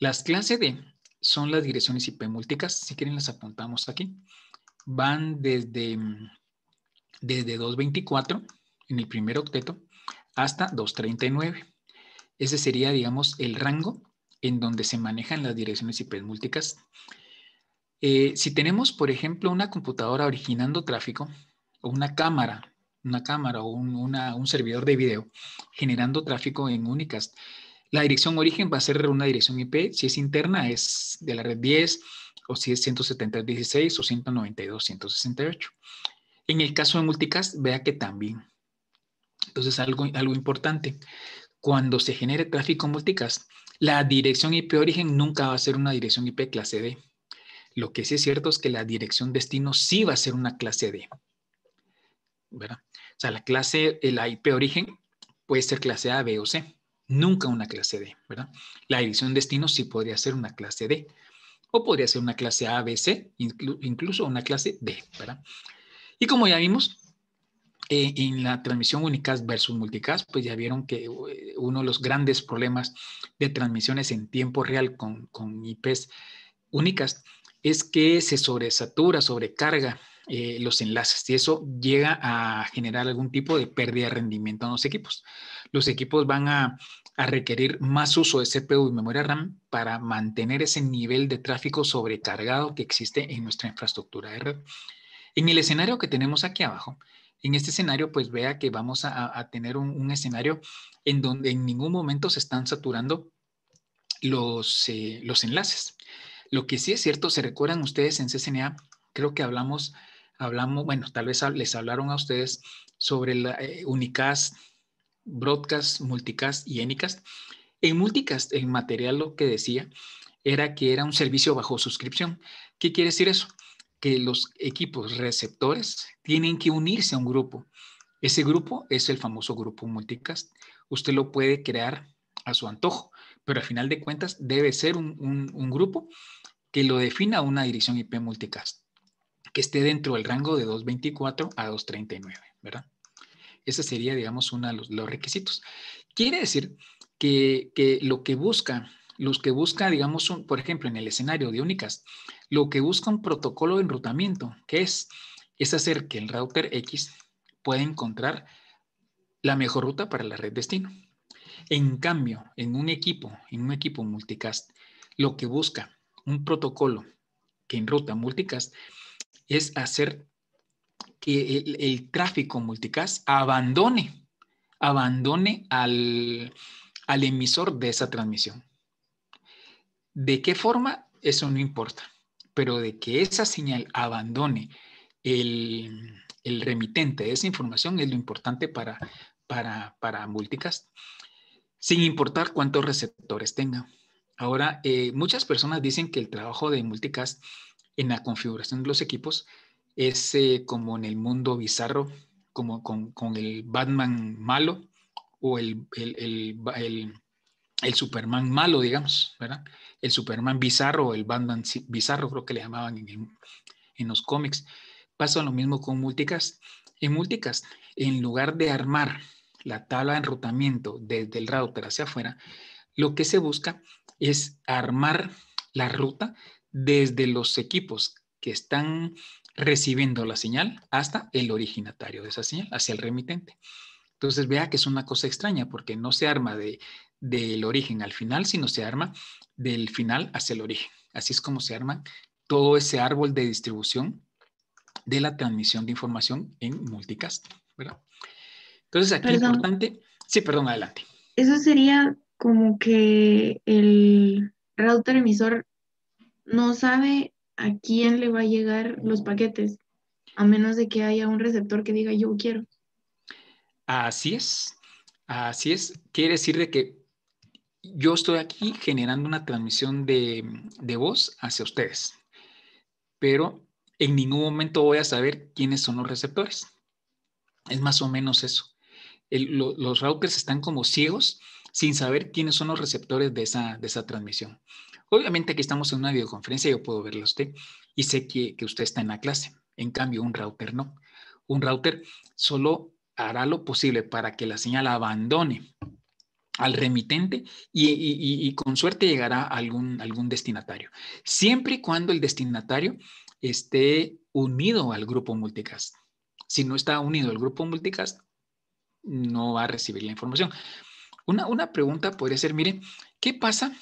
Las clases D son las direcciones IP múltiples. Si quieren las apuntamos aquí. Van desde, desde 224 en el primer octeto hasta 239. Ese sería, digamos, el rango en donde se manejan las direcciones IP múltiples. Eh, si tenemos, por ejemplo, una computadora originando tráfico, una cámara, una cámara o un, servidor de video generando tráfico en Unicast. La dirección origen va a ser una dirección IP, si es interna es de la red 10 o si es 170.16 o 192.168. En el caso de multicast, vea que también. Entonces, algo, algo importante, cuando se genere tráfico multicast, la dirección IP origen nunca va a ser una dirección IP clase D. Lo que sí es cierto es que la dirección destino sí va a ser una clase D. O sea, la clase, la IP origen puede ser clase A, B o C, nunca una clase D, ¿verdad? La edición destino sí podría ser una clase D, o podría ser una clase A, B, C, incluso una clase D, ¿verdad? Y como ya vimos, eh, en la transmisión unicast versus multicast, pues ya vieron que eh, uno de los grandes problemas de transmisiones en tiempo real con, con IPs únicas es que se sobresatura, sobrecarga eh, los enlaces y eso llega a generar algún tipo de pérdida de rendimiento en los equipos. Los equipos van a, requerir más uso de CPU y memoria RAM para mantener ese nivel de tráfico sobrecargado que existe en nuestra infraestructura de red. En el escenario que tenemos aquí abajo, en este escenario, pues vea que vamos a, tener un, escenario en donde en ningún momento se están saturando los, eh, los enlaces. Lo que sí es cierto, se recuerdan ustedes en CCNA, creo que hablamos hablamos, bueno, tal vez les hablaron a ustedes sobre la eh, unicast, broadcast, multicast y enicast. En multicast, en material lo que decía era que era un servicio bajo suscripción. ¿Qué quiere decir eso? Que los equipos receptores tienen que unirse a un grupo. Ese grupo es el famoso grupo multicast. Usted lo puede crear a su antojo, pero al final de cuentas debe ser un grupo que lo defina una dirección IP multicast que esté dentro del rango de 224 a 239, ¿verdad? Ese sería, digamos, uno de los, requisitos. Quiere decir que, lo que busca, los que busca, digamos, por ejemplo, en el escenario de Unicast, lo que busca un protocolo de enrutamiento, que es, es hacer que el router X pueda encontrar la mejor ruta para la red destino. En cambio, en un equipo, en un equipo multicast, lo que busca un protocolo que enruta multicast es hacer que el, tráfico multicast abandone, abandone al, emisor de esa transmisión. ¿De qué forma? Eso no importa, pero de que esa señal abandone el, remitente de esa información es lo importante para, multicast, sin importar cuántos receptores tenga. Ahora, eh, muchas personas dicen que el trabajo de multicast en la configuración de los equipos es eh, como en el mundo bizarro, como con, el Batman malo o el, Superman malo, digamos, ¿verdad? El Superman bizarro, o el Batman bizarro, creo que le llamaban en, en, los cómics. Pasa lo mismo con Multicast. En Multicast, en lugar de armar la tabla de enrutamiento desde el router hacia afuera, lo que se busca es armar la ruta desde los equipos que están recibiendo la señal hasta el originatario de esa señal, hacia el remitente. Entonces vea que es una cosa extraña porque no se arma de, del origen al final, sino se arma del final hacia el origen. Así es como se arma todo ese árbol de distribución de la transmisión de información en multicast, ¿verdad? Entonces aquí es importante... Sí, perdón, adelante. Eso sería como que el router emisor no sabe a quién le va a llegar los paquetes, a menos de que haya un receptor que diga yo quiero. Así es, así es. Quiere decir de que yo estoy aquí generando una transmisión de, voz hacia ustedes, pero en ningún momento voy a saber quiénes son los receptores. Es más o menos eso. los routers están como ciegos sin saber quiénes son los receptores de esa, transmisión. Obviamente aquí estamos en una videoconferencia, yo puedo verlo a usted y sé que, usted está en la clase. En cambio, un router no. Un router solo hará lo posible para que la señal abandone al remitente y, con suerte llegará a algún, algún destinatario. Siempre y cuando el destinatario esté unido al grupo multicast. Si no está unido al grupo multicast, no va a recibir la información. Una, pregunta podría ser, miren, ¿qué pasa?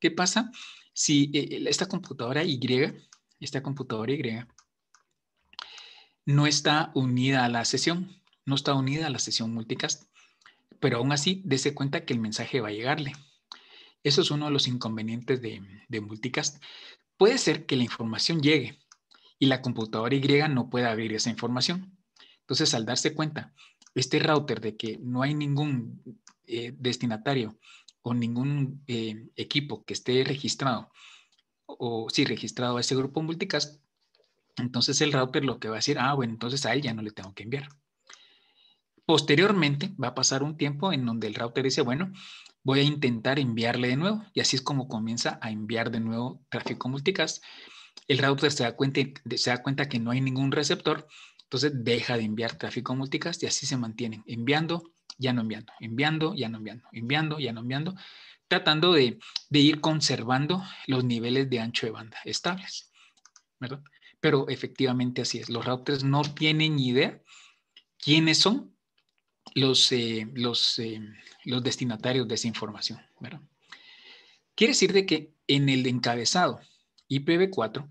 ¿Qué pasa si eh, esta computadora Y, esta computadora Y, no está unida a la sesión, no está unida a la sesión multicast, pero aún así dése cuenta que el mensaje va a llegarle. Eso es uno de los inconvenientes de, de multicast. Puede ser que la información llegue y la computadora Y no pueda abrir esa información. Entonces, al darse cuenta este router de que no hay ningún eh, destinatario o ningún eh, equipo que esté registrado o si registrado a ese grupo multicast, entonces el router lo que va a decir, ah, bueno, entonces a él ya no le tengo que enviar. Posteriormente va a pasar un tiempo en donde el router dice, bueno, voy a intentar enviarle de nuevo. Y así es como comienza a enviar de nuevo tráfico multicast. El router se da cuenta, se da cuenta que no hay ningún receptor, entonces deja de enviar tráfico multicast y así se mantienen enviando, ya no enviando, enviando, ya no enviando, enviando, ya no enviando, tratando de, ir conservando los niveles de ancho de banda estables, ¿verdad? Pero efectivamente así es. Los routers no tienen idea quiénes son los, eh, los, eh, los destinatarios de esa información, ¿verdad? Quiere decir de que en el encabezado IPv4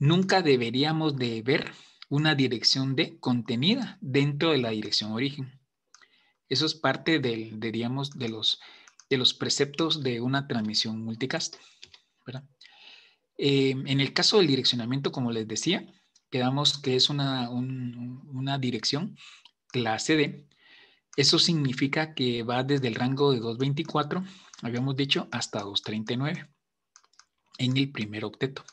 nunca deberíamos de ver una dirección de contenida dentro de la dirección origen. Eso es parte del, diríamos, de los, preceptos de una transmisión multicast. Eh, en el caso del direccionamiento, como les decía, quedamos que es una, dirección clase D. Eso significa que va desde el rango de 224, habíamos dicho, hasta 239 en el primer octeto.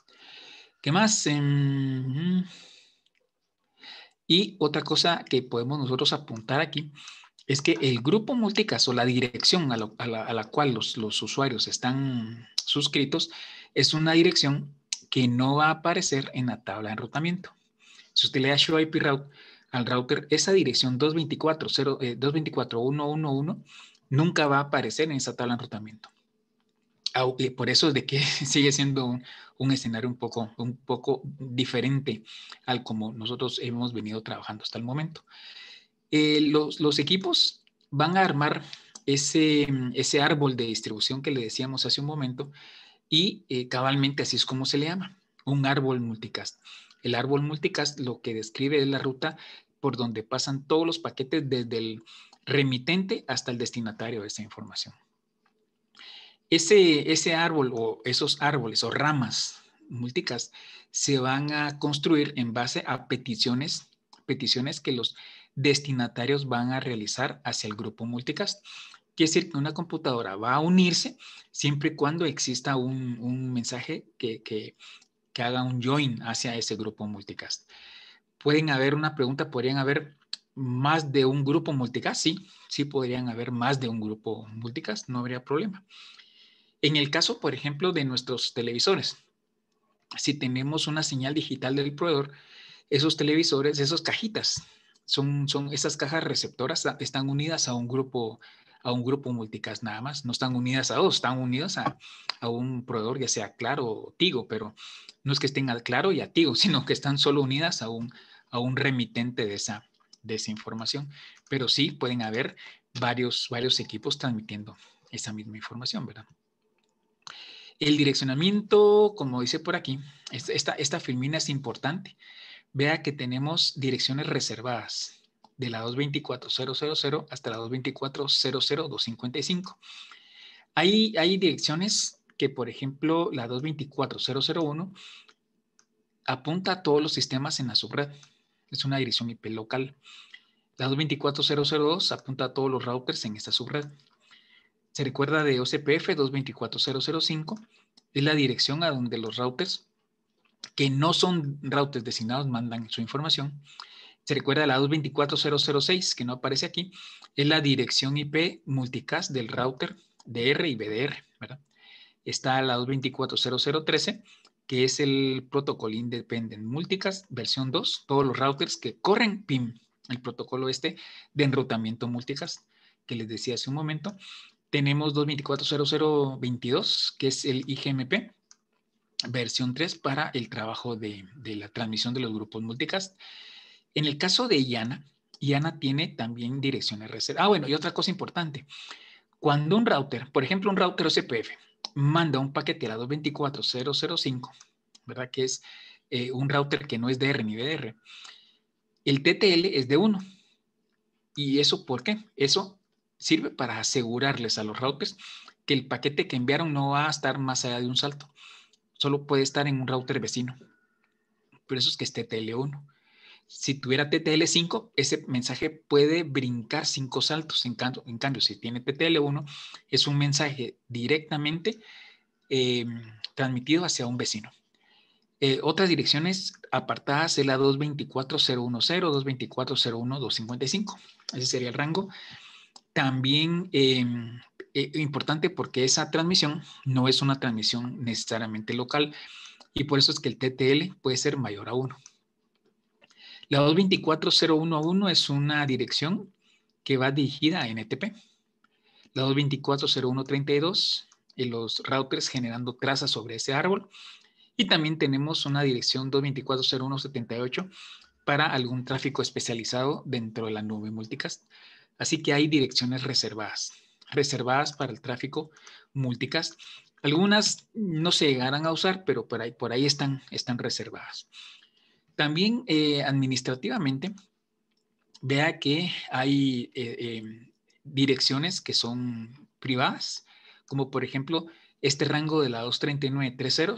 ¿Qué más? Em, y otra cosa que podemos nosotros apuntar aquí es que el grupo multicast o la dirección a, la, cual los, usuarios están suscritos, es una dirección que no va a aparecer en la tabla de enrutamiento. Si usted le da show IP route al router, esa dirección 224.111 eh, nunca va a aparecer en esa tabla de enrutamiento. Eh, por eso es de que sigue siendo un, un escenario un poco diferente al como nosotros hemos venido trabajando hasta el momento. Eh, los, equipos van a armar mm, ese, árbol de distribución que le decíamos hace un momento y eh, cabalmente así es como se le llama, un árbol multicast. El árbol multicast lo que describe es la ruta por donde pasan todos los paquetes desde el remitente hasta el destinatario de esa información. Ese, ese árbol o esos árboles o ramas multicast se van a construir en base a peticiones, peticiones que los destinatarios van a realizar hacia el grupo multicast. Quiere decir que una computadora va a unirse siempre y cuando exista un, mensaje que, que, que, haga un join hacia ese grupo multicast. Pueden haber una pregunta, podrían haber más de un grupo multicast, sí, sí podrían haber más de un grupo multicast, no habría problema. En el caso, por ejemplo, de nuestros televisores, si tenemos una señal digital del proveedor, esos televisores, esas cajitas son, esas cajas receptoras ah, están unidas a un grupo a un grupo multicast nada más, no están unidas a dos, están unidas a, un proveedor, ya sea Claro o Tigo, pero no es que estén a Claro y a Tigo, sino que están solo unidas a un, remitente de esa, información. Pero sí pueden haber varios, varios equipos transmitiendo esa misma información, ¿verdad? El direccionamiento, como dice por aquí, esta, esta filmina es importante vea que tenemos direcciones reservadas de la 224.000 hasta la 224.00255. Hay, hay direcciones que, por ejemplo, la 224.001 apunta a todos los sistemas en la subred. Es una dirección IP local. La 224.002 apunta a todos los routers en esta subred. Se recuerda de OCPF 224.005, es la dirección a donde los routers que no son routers designados mandan su información. Se recuerda la 224.006 que no aparece aquí, es la dirección IP multicast del router DR y BDR, Está la 2240013 que es el protocolo Independent Multicast versión 2, todos los routers que corren PIM, el protocolo este de enrutamiento multicast que les decía hace un momento. Tenemos 224.0022, que es el IGMP, versión 3 para el trabajo de, la transmisión de los grupos multicast. En el caso de IANA, IANA tiene también direcciones reservadas. Ah, bueno, y otra cosa importante. Cuando un router, por ejemplo, un router CPF, manda un paquete a la 224.005, ¿verdad? Que es eh, un router que no es DR ni DR, El TTL es de 1. ¿Y eso por qué? Eso sirve para asegurarles a los routers que el paquete que enviaron no va a estar más allá de un salto solo puede estar en un router vecino. Por eso es que es TTL1. Si tuviera TTL5, ese mensaje puede brincar cinco saltos. En cambio, si tiene TTL1, es un mensaje directamente em, transmitido hacia un vecino. Eh, otras direcciones apartadas es la 224.010, 22401255. Ese sería el rango. También em, eh, importante porque esa transmisión no es una transmisión necesariamente local y por eso es que el TTL puede ser mayor a 1. La 224.011 es una dirección que va dirigida a NTP. La 224.0132 y los routers generando trazas sobre ese árbol. Y también tenemos una dirección 224.0178 para algún tráfico especializado dentro de la nube multicast. Así que hay direcciones reservadas reservadas para el tráfico multicast. Algunas no se llegarán a usar, pero por ahí, por ahí están, están reservadas. También eh, administrativamente, vea que hay eh, eh, direcciones que son privadas, como por ejemplo este rango de la 239 30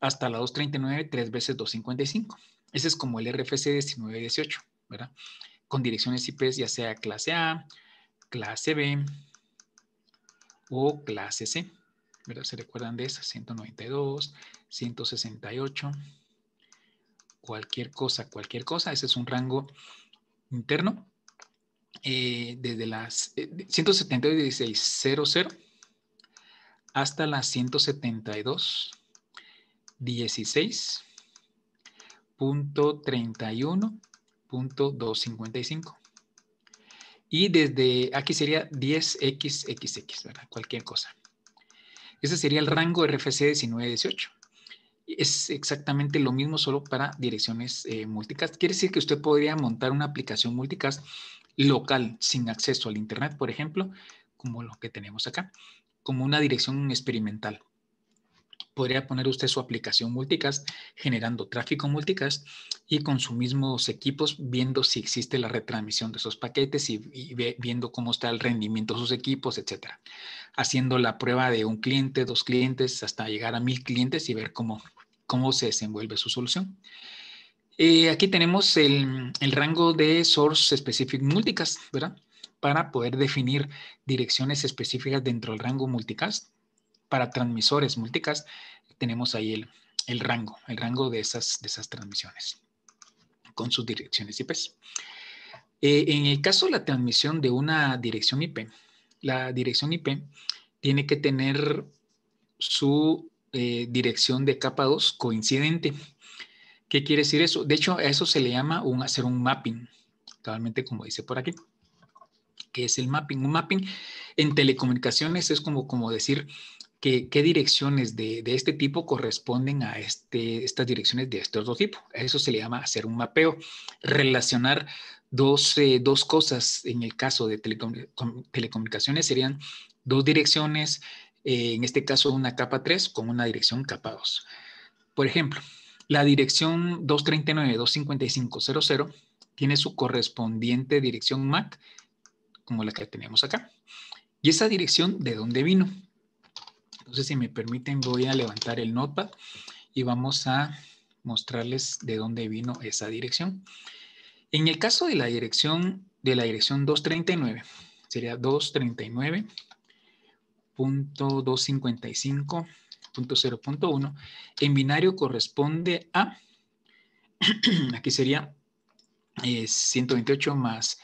hasta la 239 3 veces 255. Ese es como el RFC 1918, ¿verdad? Con direcciones IP ya sea clase A, clase B, o clase C. ¿verdad? ¿Se recuerdan de esas? 192, 168, cualquier cosa, cualquier cosa. Ese es un rango interno. Eh, desde las eh, 172.16.00 hasta las 172.16.31.255. Y desde aquí sería 10XXX, ¿verdad? Cualquier cosa. Ese sería el rango RFC 1918. Es exactamente lo mismo solo para direcciones eh, multicast. Quiere decir que usted podría montar una aplicación multicast local sin acceso al Internet, por ejemplo, como lo que tenemos acá, como una dirección experimental podría poner usted su aplicación multicast generando tráfico multicast y con sus mismos equipos viendo si existe la retransmisión de esos paquetes y, viendo cómo está el rendimiento de sus equipos, etcétera. Haciendo la prueba de un cliente, dos clientes, hasta llegar a mil clientes y ver cómo, cómo se desenvuelve su solución. Eh, aquí tenemos el, el rango de Source Specific Multicast, ¿verdad? Para poder definir direcciones específicas dentro del rango multicast para transmisores multicast, tenemos ahí el, rango, el rango de esas, transmisiones con sus direcciones IP. Eh, en el caso de la transmisión de una dirección IP, la dirección IP tiene que tener su eh, dirección de capa 2 coincidente. ¿Qué quiere decir eso? De hecho, a eso se le llama hacer un mapping, totalmente como dice por aquí. que es el mapping? Un mapping en telecomunicaciones es como decir qué, direcciones de, este tipo corresponden a este, estas direcciones de este otro tipo. Eso se le llama hacer un mapeo, relacionar dos, eh, cosas. En el caso de telecomunicaciones serían dos direcciones, eh, en este caso una capa 3 con una dirección capa 2. Por ejemplo, la dirección 239.255.00 tiene su correspondiente dirección MAC, como la que tenemos acá. ¿Y esa dirección de dónde vino? Entonces, si me permiten, voy a levantar el notepad y vamos a mostrarles de dónde vino esa dirección. En el caso de la dirección de la dirección 239, sería 239.255.0.1, en binario corresponde a, aquí sería 128 eh, más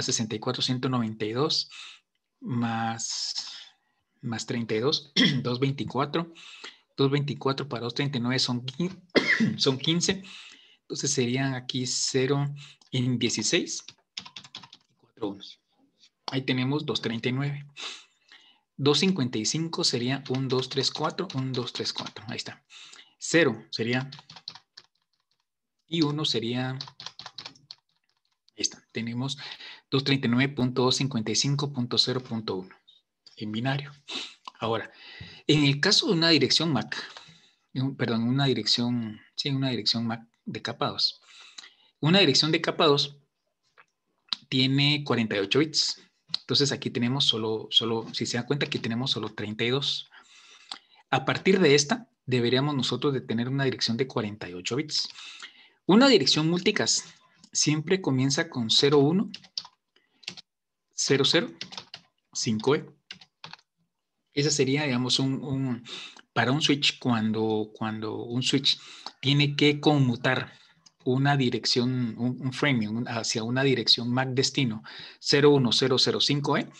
64, 192, más más 32, 224. 224 para 239 son 15, son 15. Entonces serían aquí 0 en 16 Ahí tenemos 239. 255 sería 1, 2, 3, 4, 1, 2, 3, 4. Ahí está. 0 sería y 1 sería ahí está. Tenemos 239.255.0.1 en binario. Ahora, en el caso de una dirección MAC, perdón, una dirección, sí, una dirección MAC de capa 2, una dirección de capa 2 tiene 48 bits. Entonces aquí tenemos solo, solo, si se dan cuenta, aquí tenemos solo 32. A partir de esta, deberíamos nosotros de tener una dirección de 48 bits. Una dirección multicast siempre comienza con 01, 00, 5E. Esa sería, digamos, un, para un switch cuando, cuando un switch tiene que conmutar una dirección, un, framing hacia una dirección MAC destino 01005E,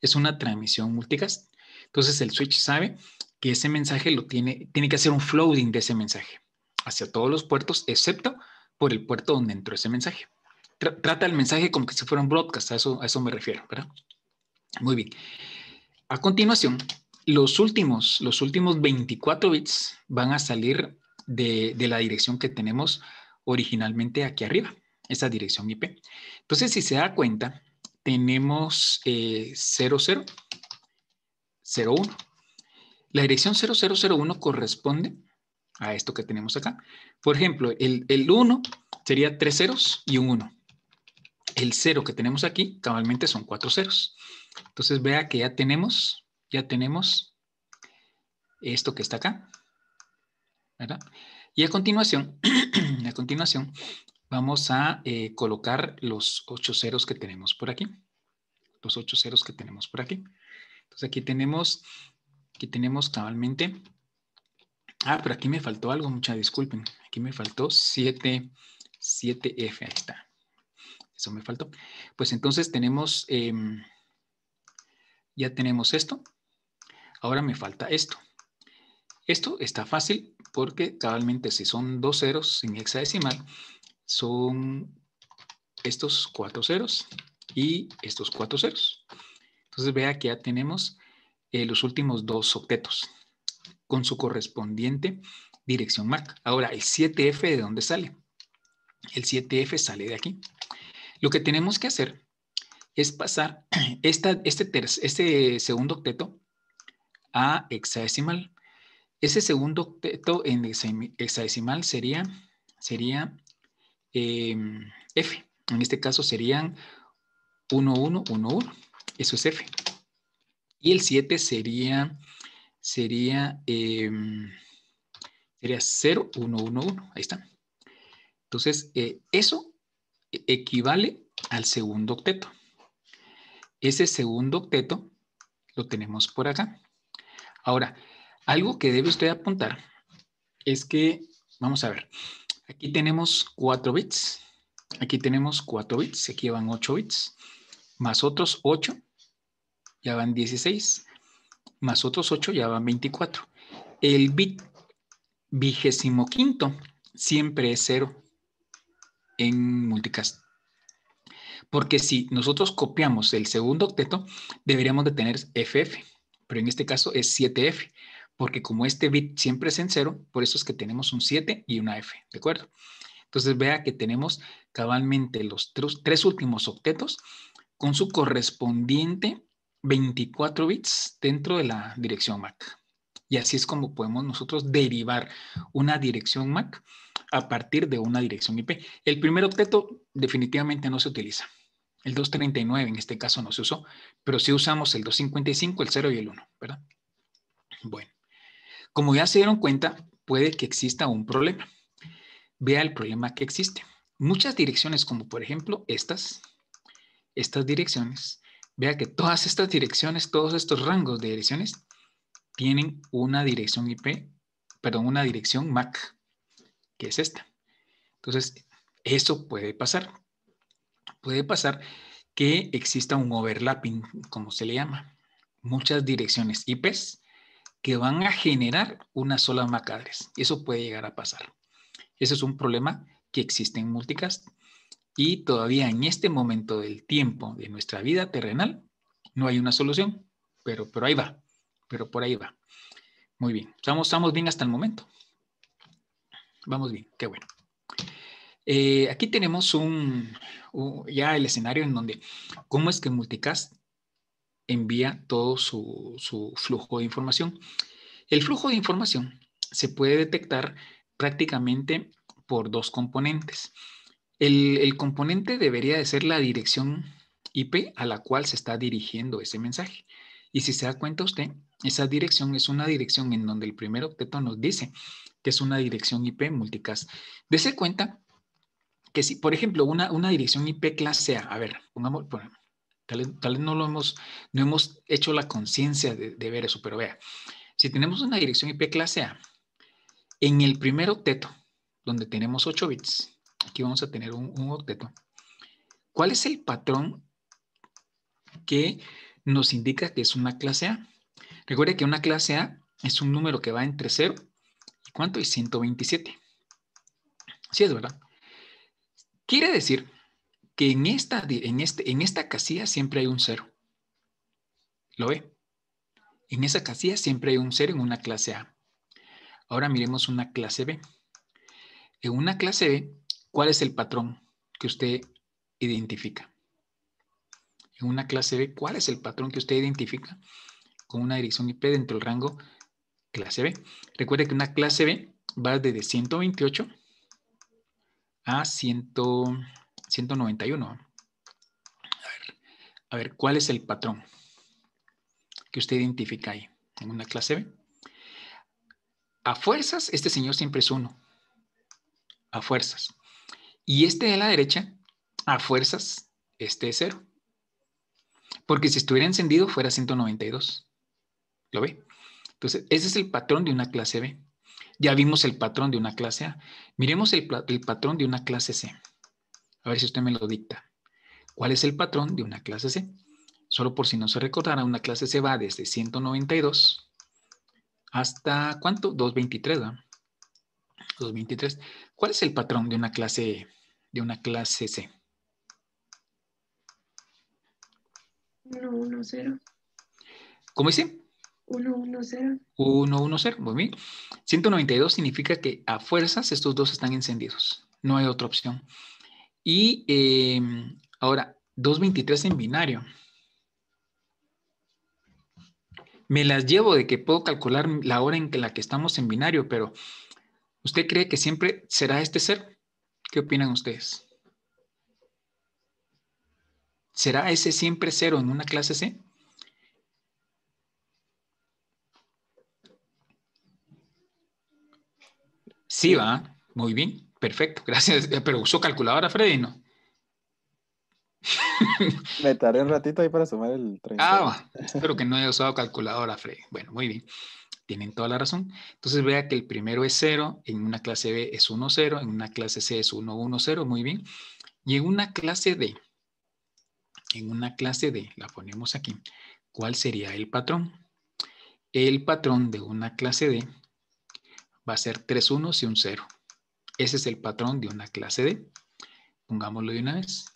es una transmisión multicast. Entonces el switch sabe que ese mensaje lo tiene, tiene que hacer un floating de ese mensaje hacia todos los puertos, excepto por el puerto donde entró ese mensaje. trata el mensaje como que si fuera un broadcast, eso, a eso me refiero, ¿verdad? Muy bien. A continuación, los últimos, los últimos 24 bits van a salir de, la dirección que tenemos originalmente aquí arriba, esa dirección IP. Entonces, si se da cuenta, tenemos eh, 00, 01. La dirección 0001 corresponde a esto que tenemos acá. Por ejemplo, el, 1 sería 3 ceros y un 1. El 0 que tenemos aquí, cabalmente son 4 ceros. Entonces vea que ya tenemos ya tenemos esto que está acá, ¿verdad? Y a continuación, a continuación, vamos a eh, colocar los ocho ceros que tenemos por aquí. Los ocho ceros que tenemos por aquí. Entonces aquí tenemos, aquí tenemos cabalmente. Ah, pero aquí me faltó algo, mucha disculpen. Aquí me faltó 7, 7F, ahí está. Eso me faltó. Pues entonces tenemos, em, ya tenemos esto, Ahora me falta esto. Esto está fácil porque cabalmente si son dos ceros en hexadecimal, son estos cuatro ceros y estos cuatro ceros. Entonces vea que ya tenemos eh, los últimos dos octetos con su correspondiente dirección marca. Ahora, ¿el 7F de dónde sale? El 7F sale de aquí. Lo que tenemos que hacer es pasar esta, este, este segundo octeto a hexadecimal. Ese segundo octeto en hexadecimal sería, sería em, F. En este caso serían 1, 1, 1, 1. Eso es F. Y el 7 sería, sería, em, sería 0, 1, 1, 1. Ahí está. Entonces, eh, eso equivale al segundo octeto. Ese segundo octeto lo tenemos por acá. Ahora, algo que debe usted apuntar es que, vamos a ver, aquí tenemos 4 bits, aquí tenemos 4 bits, aquí van 8 bits, más otros 8, ya van 16, más otros 8, ya van 24. El bit vigésimo quinto siempre es 0 en multicast. Porque si nosotros copiamos el segundo octeto, deberíamos de tener FF, pero en este caso es 7F, porque como este bit siempre es en cero, por eso es que tenemos un 7 y una F, ¿de acuerdo? Entonces vea que tenemos cabalmente los tres, últimos octetos con su correspondiente 24 bits dentro de la dirección MAC. Y así es como podemos nosotros derivar una dirección MAC a partir de una dirección IP. El primer octeto definitivamente no se utiliza. El 239 en este caso no se usó, pero sí usamos el 255, el 0 y el 1, ¿verdad? Bueno, como ya se dieron cuenta, puede que exista un problema. Vea el problema que existe. Muchas direcciones, como por ejemplo estas, estas direcciones, vea que todas estas direcciones, todos estos rangos de direcciones, tienen una dirección IP, perdón, una dirección MAC, que es esta. Entonces, eso puede pasar puede pasar que exista un overlapping, como se le llama, muchas direcciones IPs que van a generar una sola MAC address. Eso puede llegar a pasar. Ese es un problema que existe en multicast y todavía en este momento del tiempo de nuestra vida terrenal no hay una solución, pero, pero ahí va, pero por ahí va. Muy bien, vamos estamos bien hasta el momento. Vamos bien, qué bueno. Eh, aquí tenemos un, ya el escenario en donde cómo es que Multicast envía todo su, flujo de información. El flujo de información se puede detectar prácticamente por dos componentes. El, componente debería de ser la dirección IP a la cual se está dirigiendo ese mensaje. Y si se da cuenta usted, esa dirección es una dirección en donde el primer octeto nos dice que es una dirección IP multicast. Dese cuenta por ejemplo, una, dirección IP clase A, a ver, pongamos, tal, vez, no lo hemos, hecho la conciencia de, ver eso, pero vea, si tenemos una dirección IP clase A, en el primer octeto, donde tenemos 8 bits, aquí vamos a tener un, un octeto, ¿cuál es el patrón que nos indica que es una clase A? Recuerde que una clase A es un número que va entre 0 y cuánto? Y 127. Sí es verdad. Quiere decir que en esta, en, este, en esta casilla siempre hay un cero. ¿Lo ve? En esa casilla siempre hay un cero en una clase A. Ahora miremos una clase B. En una clase B, ¿cuál es el patrón que usted identifica? En una clase B, ¿cuál es el patrón que usted identifica con una dirección IP dentro del rango clase B? Recuerde que una clase B va desde 128 a 191. A ver, a ver, ¿cuál es el patrón que usted identifica ahí en una clase B? A fuerzas, este señor siempre es uno. A fuerzas. Y este de la derecha, a fuerzas, este es cero. Porque si estuviera encendido fuera 192. ¿Lo ve? Entonces, ese es el patrón de una clase B. Ya vimos el patrón de una clase A. Miremos el, patrón de una clase C. A ver si usted me lo dicta. ¿Cuál es el patrón de una clase C? Solo por si no se recordara, una clase C va desde 192 hasta, ¿cuánto? 223, ¿verdad? 223. ¿Cuál es el patrón de una clase, de una clase C? 110. ¿Cómo dice? 110. 110, muy bien. 192 significa que a fuerzas estos dos están encendidos. No hay otra opción. Y em, ahora, 223 en binario. Me las llevo de que puedo calcular la hora en la que estamos en binario, pero ¿usted cree que siempre será este 0 ¿Qué opinan ustedes? ¿Será ese siempre cero en una clase C? Sí, va. Muy bien. Perfecto. Gracias. Eh, pero usó calculadora, Freddy, ¿no? Me tardé un ratito ahí para sumar el 30. Ah, va. Espero que no haya usado calculadora, Freddy. Bueno, muy bien. Tienen toda la razón. Entonces vea que el primero es 0, en una clase B es 1, 0, en una clase C es 1, 1, 0. Muy bien. Y en una clase D, en una clase D, la ponemos aquí, ¿cuál sería el patrón? El patrón de una clase D va a ser tres unos y un cero. Ese es el patrón de una clase D. Pongámoslo de una vez.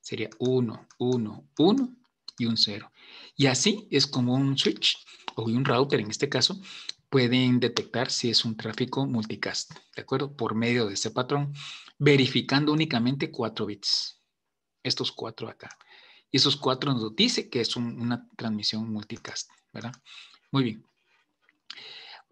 Sería 1, 1, 1 y un 0. Y así es como un switch o un router en este caso pueden detectar si es un tráfico multicast, ¿de acuerdo? Por medio de ese patrón, verificando únicamente 4 bits. Estos 4 acá. Y esos 4 nos dice que es una transmisión multicast, ¿verdad? Muy bien.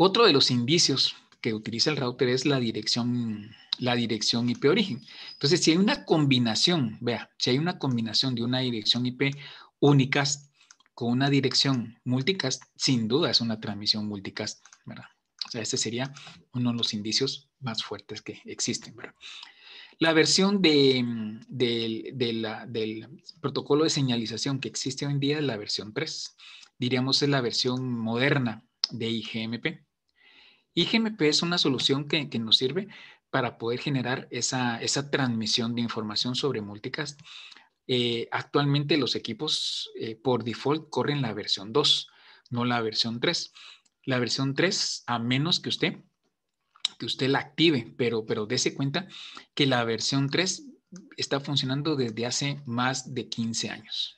Otro de los indicios que utiliza el router es la dirección, la dirección IP origen. Entonces, si hay una combinación, vea, si hay una combinación de una dirección IP unicast con una dirección multicast, sin duda es una transmisión multicast, ¿verdad? O sea, este sería uno de los indicios más fuertes que existen, La versión del protocolo de señalización que existe hoy en día es la versión 3. Diríamos es la versión moderna de IGMP. Y GMP es una solución que, nos sirve para poder generar esa, transmisión de información sobre multicast. Eh, actualmente los equipos eh, por default corren la versión 2, no la versión 3. La versión 3, a menos que usted, la active, pero, pero dése cuenta que la versión 3 está funcionando desde hace más de 15 años,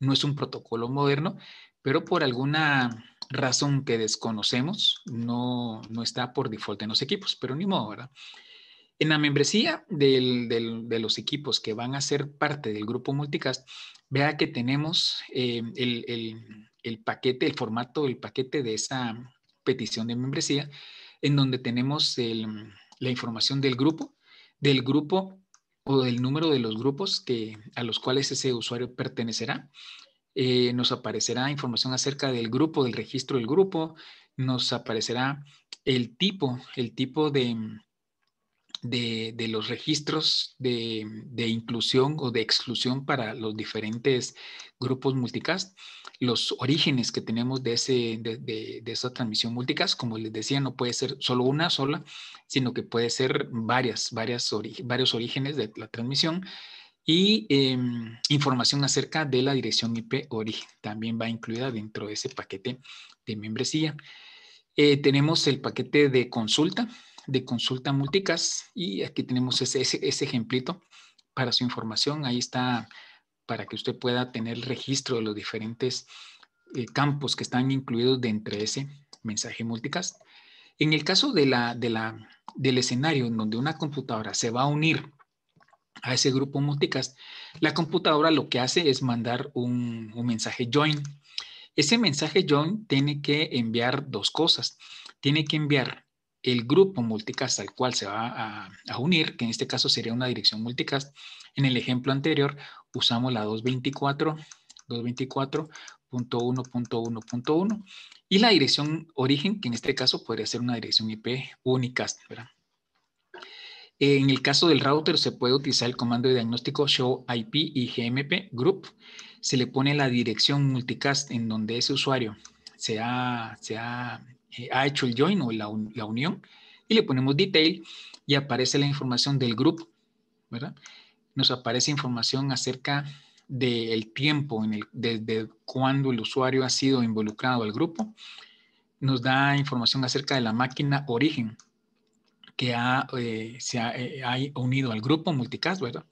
No es un protocolo moderno, pero por alguna razón que desconocemos, no, está por default en los equipos, pero ni modo, ¿verdad? En la membresía de los equipos que van a ser parte del grupo Multicast, vea que tenemos eh, el, paquete, el formato, el paquete de esa petición de membresía, en donde tenemos la información del grupo, del grupo o del número de los grupos que, a los cuales ese usuario pertenecerá. Eh, nos aparecerá información acerca del grupo, del registro del grupo, nos aparecerá el tipo, el tipo de, los registros de, inclusión o de exclusión para los diferentes grupos multicast, los orígenes que tenemos de, ese, de, esa transmisión multicast, como les decía, no puede ser solo una sola, sino que puede ser varias, varias varios orígenes de la transmisión y em, información acerca de la dirección IP origen. También va incluida dentro de ese paquete de membresía. Eh, tenemos el paquete de consulta, de consulta multicast y aquí tenemos ese, ese, ejemplito para su información. Ahí está para que usted pueda tener registro de los diferentes eh, campos que están incluidos dentro de ese mensaje multicast. En el caso de la, de la, del escenario en donde una computadora se va a unir a ese grupo multicast, la computadora lo que hace es mandar un, mensaje join. Ese mensaje join tiene que enviar dos cosas. Tiene que enviar el grupo multicast al cual se va a, unir, que en este caso sería una dirección multicast. En el ejemplo anterior usamos la 224, 224.1.1.1 y la dirección origen, que en este caso podría ser una dirección IP unicast, ¿verdad? En el caso del router se puede utilizar el comando de diagnóstico show IP y gmp group. Se le pone la dirección multicast en donde ese usuario se ha, se ha, eh, hecho el join o la, unión y le ponemos detail y aparece la información del grupo. Nos aparece información acerca del tiempo, en el, desde cuando el usuario ha sido involucrado al grupo. Nos da información acerca de la máquina origen, que ha, eh, se ha, eh, unido al grupo Multicast, ¿verdad?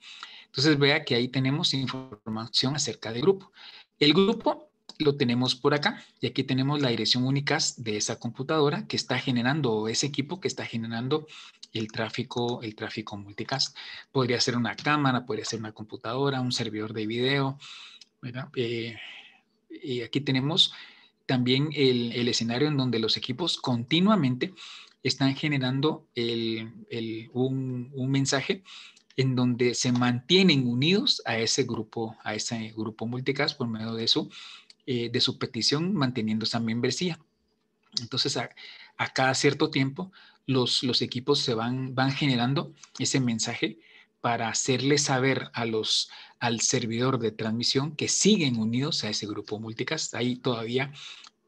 Entonces vea que ahí tenemos información acerca del grupo. El grupo lo tenemos por acá y aquí tenemos la dirección Unicast de esa computadora que está generando, ese equipo que está generando el tráfico, el tráfico multicast. Podría ser una cámara, podría ser una computadora, un servidor de video, ¿verdad? Eh, y aquí tenemos también el, escenario en donde los equipos continuamente están generando un, mensaje en donde se mantienen unidos a ese grupo, a ese grupo multicast por medio de su, eh, de su petición, manteniendo esa membresía. Entonces, a, cada cierto tiempo, los, equipos se van, van generando ese mensaje para hacerle saber a los, al servidor de transmisión que siguen unidos a ese grupo multicast. Hay todavía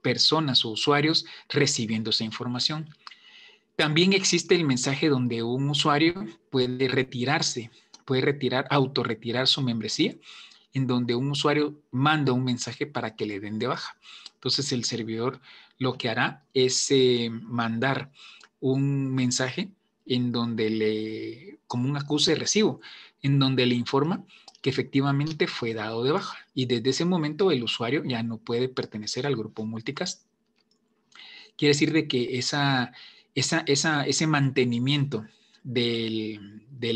personas o usuarios recibiendo esa información. También existe el mensaje donde un usuario puede retirarse, puede retirar, autorretirar su membresía, en donde un usuario manda un mensaje para que le den de baja. Entonces el servidor lo que hará es eh, mandar un mensaje en donde le, como un acuse de recibo, en donde le informa que efectivamente fue dado de baja y desde ese momento el usuario ya no puede pertenecer al grupo multicast. Quiere decir de que esa, ese mantenimiento del,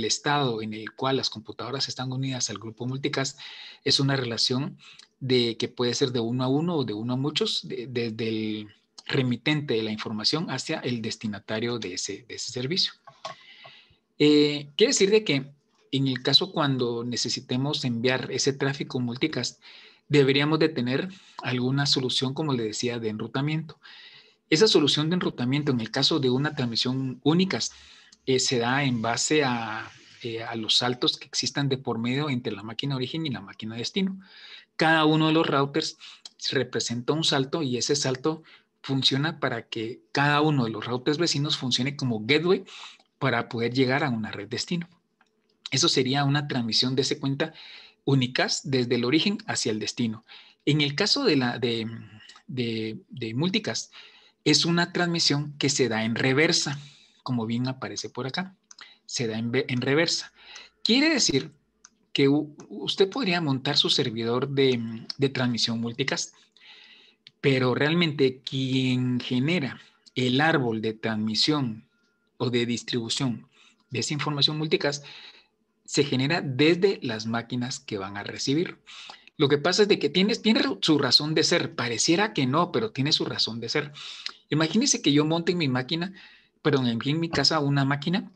estado en el cual las computadoras están unidas al grupo multicast es una relación de, que puede ser de uno a uno o de uno a muchos, desde el remitente de la información hacia el destinatario de ese, servicio. Eh, quiere decir de que en el caso cuando necesitemos enviar ese tráfico multicast, deberíamos de tener alguna solución, como le decía, de enrutamiento. Esa solución de enrutamiento en el caso de una transmisión única eh, se da en base eh, a, los saltos que existan de por medio entre la máquina origen y la máquina destino. Cada uno de los routers representa un salto y ese salto funciona para que cada uno de los routers vecinos funcione como gateway para poder llegar a una red destino. Eso sería una transmisión de ese cuenta unicast desde el origen hacia el destino. En el caso de, la, de, de multicast, es una transmisión que se da en reversa, como bien aparece por acá, se da en, reversa. Quiere decir que usted podría montar su servidor de, transmisión multicast, pero realmente quien genera el árbol de transmisión o de distribución de esa información multicast se genera desde las máquinas que van a recibir. Lo que pasa es de que tiene su razón de ser, pareciera que no, pero tiene su razón de ser. Imagínense que yo monte en mi máquina, perdón, en mi casa una máquina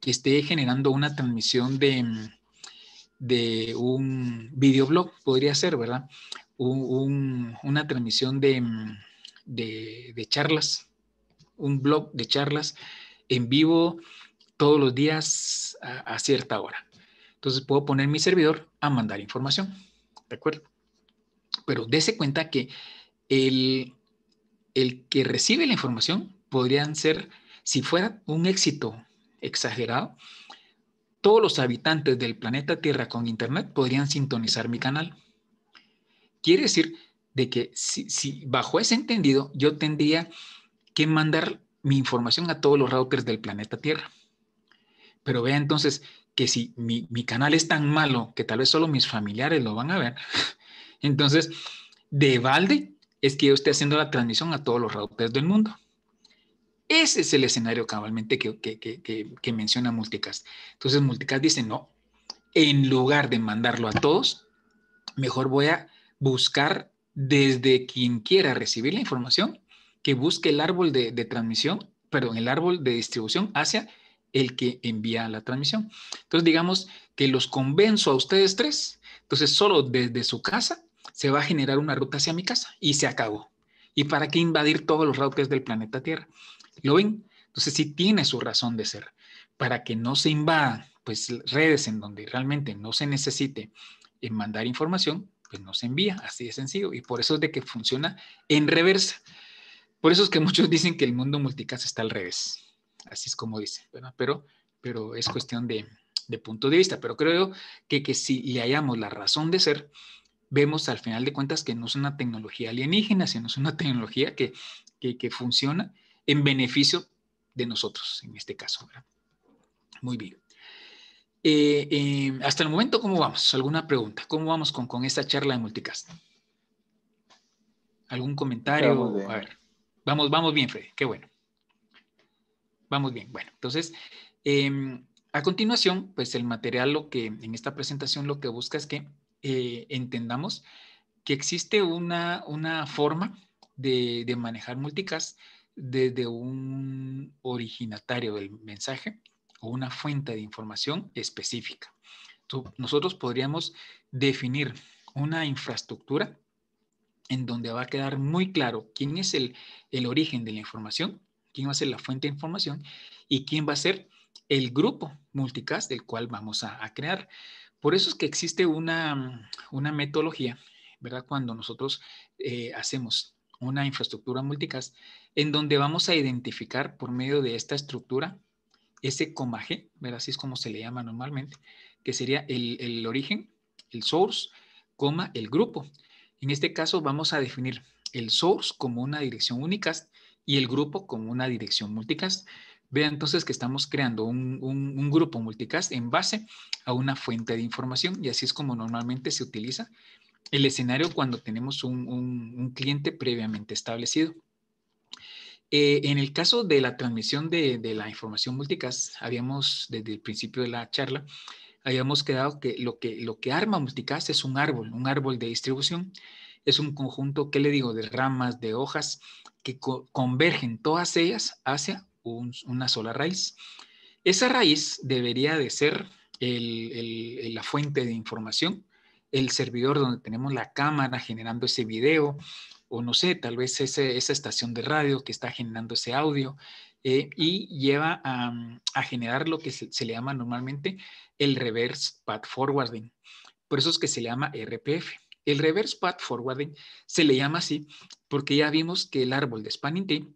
que esté generando una transmisión de, de un videoblog, podría ser, ¿verdad? una transmisión de, charlas, un blog de charlas en vivo todos los días a, cierta hora. Entonces puedo poner mi servidor a mandar información, ¿de acuerdo? Pero dése cuenta que el, el que recibe la información podrían ser, si fuera un éxito exagerado, todos los habitantes del planeta Tierra con Internet podrían sintonizar mi canal. Quiere decir de que si, bajo ese entendido yo tendría que mandar mi información a todos los routers del planeta Tierra. Pero vea entonces que si mi, mi canal es tan malo que tal vez solo mis familiares lo van a ver, entonces de balde es que yo esté haciendo la transmisión a todos los routers del mundo. Ese es el escenario cabalmente que, que, menciona Multicast. Entonces Multicast dice, no, en lugar de mandarlo a todos, mejor voy a buscar desde quien quiera recibir la información, que busque el árbol de, de transmisión, perdón, el árbol de distribución hacia el que envía la transmisión. Entonces digamos que los convenzo a ustedes tres, entonces solo desde su casa se va a generar una ruta hacia mi casa y se acabó. ¿Y para qué invadir todos los routers del planeta Tierra? ¿Lo ven? Entonces si tiene su razón de ser. Para que no se invadan pues, redes en donde realmente no se necesite eh, mandar información, pues no se envía, así de sencillo. Y por eso es de que funciona en reversa. Por eso es que muchos dicen que el mundo multicast está al revés. Así es como dice. Pero, pero es cuestión de, punto de vista. Pero creo que, que si le hallamos la razón de ser, vemos al final de cuentas que no es una tecnología alienígena, sino es una tecnología que, funciona en beneficio de nosotros, en este caso. Muy bien. Eh, eh, hasta el momento, ¿cómo vamos? ¿Alguna pregunta? ¿Cómo vamos con, con esta charla de multicast? ¿Algún comentario? A ver. Vamos, vamos bien, Freddy. Qué bueno. Vamos bien. Bueno, entonces, em, a continuación, pues el material lo que en esta presentación lo que busca es que eh, entendamos que existe una, forma de, manejar multicast desde un originatario del mensaje o una fuente de información específica. nosotros podríamos definir una infraestructura en donde va a quedar muy claro quién es el, origen de la información, quién va a ser la fuente de información y quién va a ser el grupo multicast del cual vamos a crear. Por eso es que existe una, metodología, ¿verdad? Cuando nosotros eh, hacemos una infraestructura multicast, en donde vamos a identificar por medio de esta estructura ese comaje, ¿verdad? Así es como se le llama normalmente, que sería el, el origen, el source, coma, el grupo. En este caso vamos a definir el source como una dirección unicast y el grupo como una dirección multicast. Vea entonces que estamos creando un, grupo multicast en base a una fuente de información y así es como normalmente se utiliza el escenario cuando tenemos un, un cliente previamente establecido. Eh, en el caso de la transmisión de, la información multicast, habíamos desde el principio de la charla, habíamos quedado que lo que, lo que arma multicast es un árbol, un árbol de distribución. Es un conjunto, ¿qué le digo?, de ramas, de hojas que convergen todas ellas hacia una sola raíz. Esa raíz debería de ser la fuente de información, el servidor donde tenemos la cámara generando ese video, o no sé, tal vez esa estación de radio que está generando ese audio, eh, y lleva a, generar lo que se, se, le llama normalmente el reverse path forwarding. Por eso es que se le llama RPF. El reverse path forwarding se le llama así porque ya vimos que el árbol de spanning tree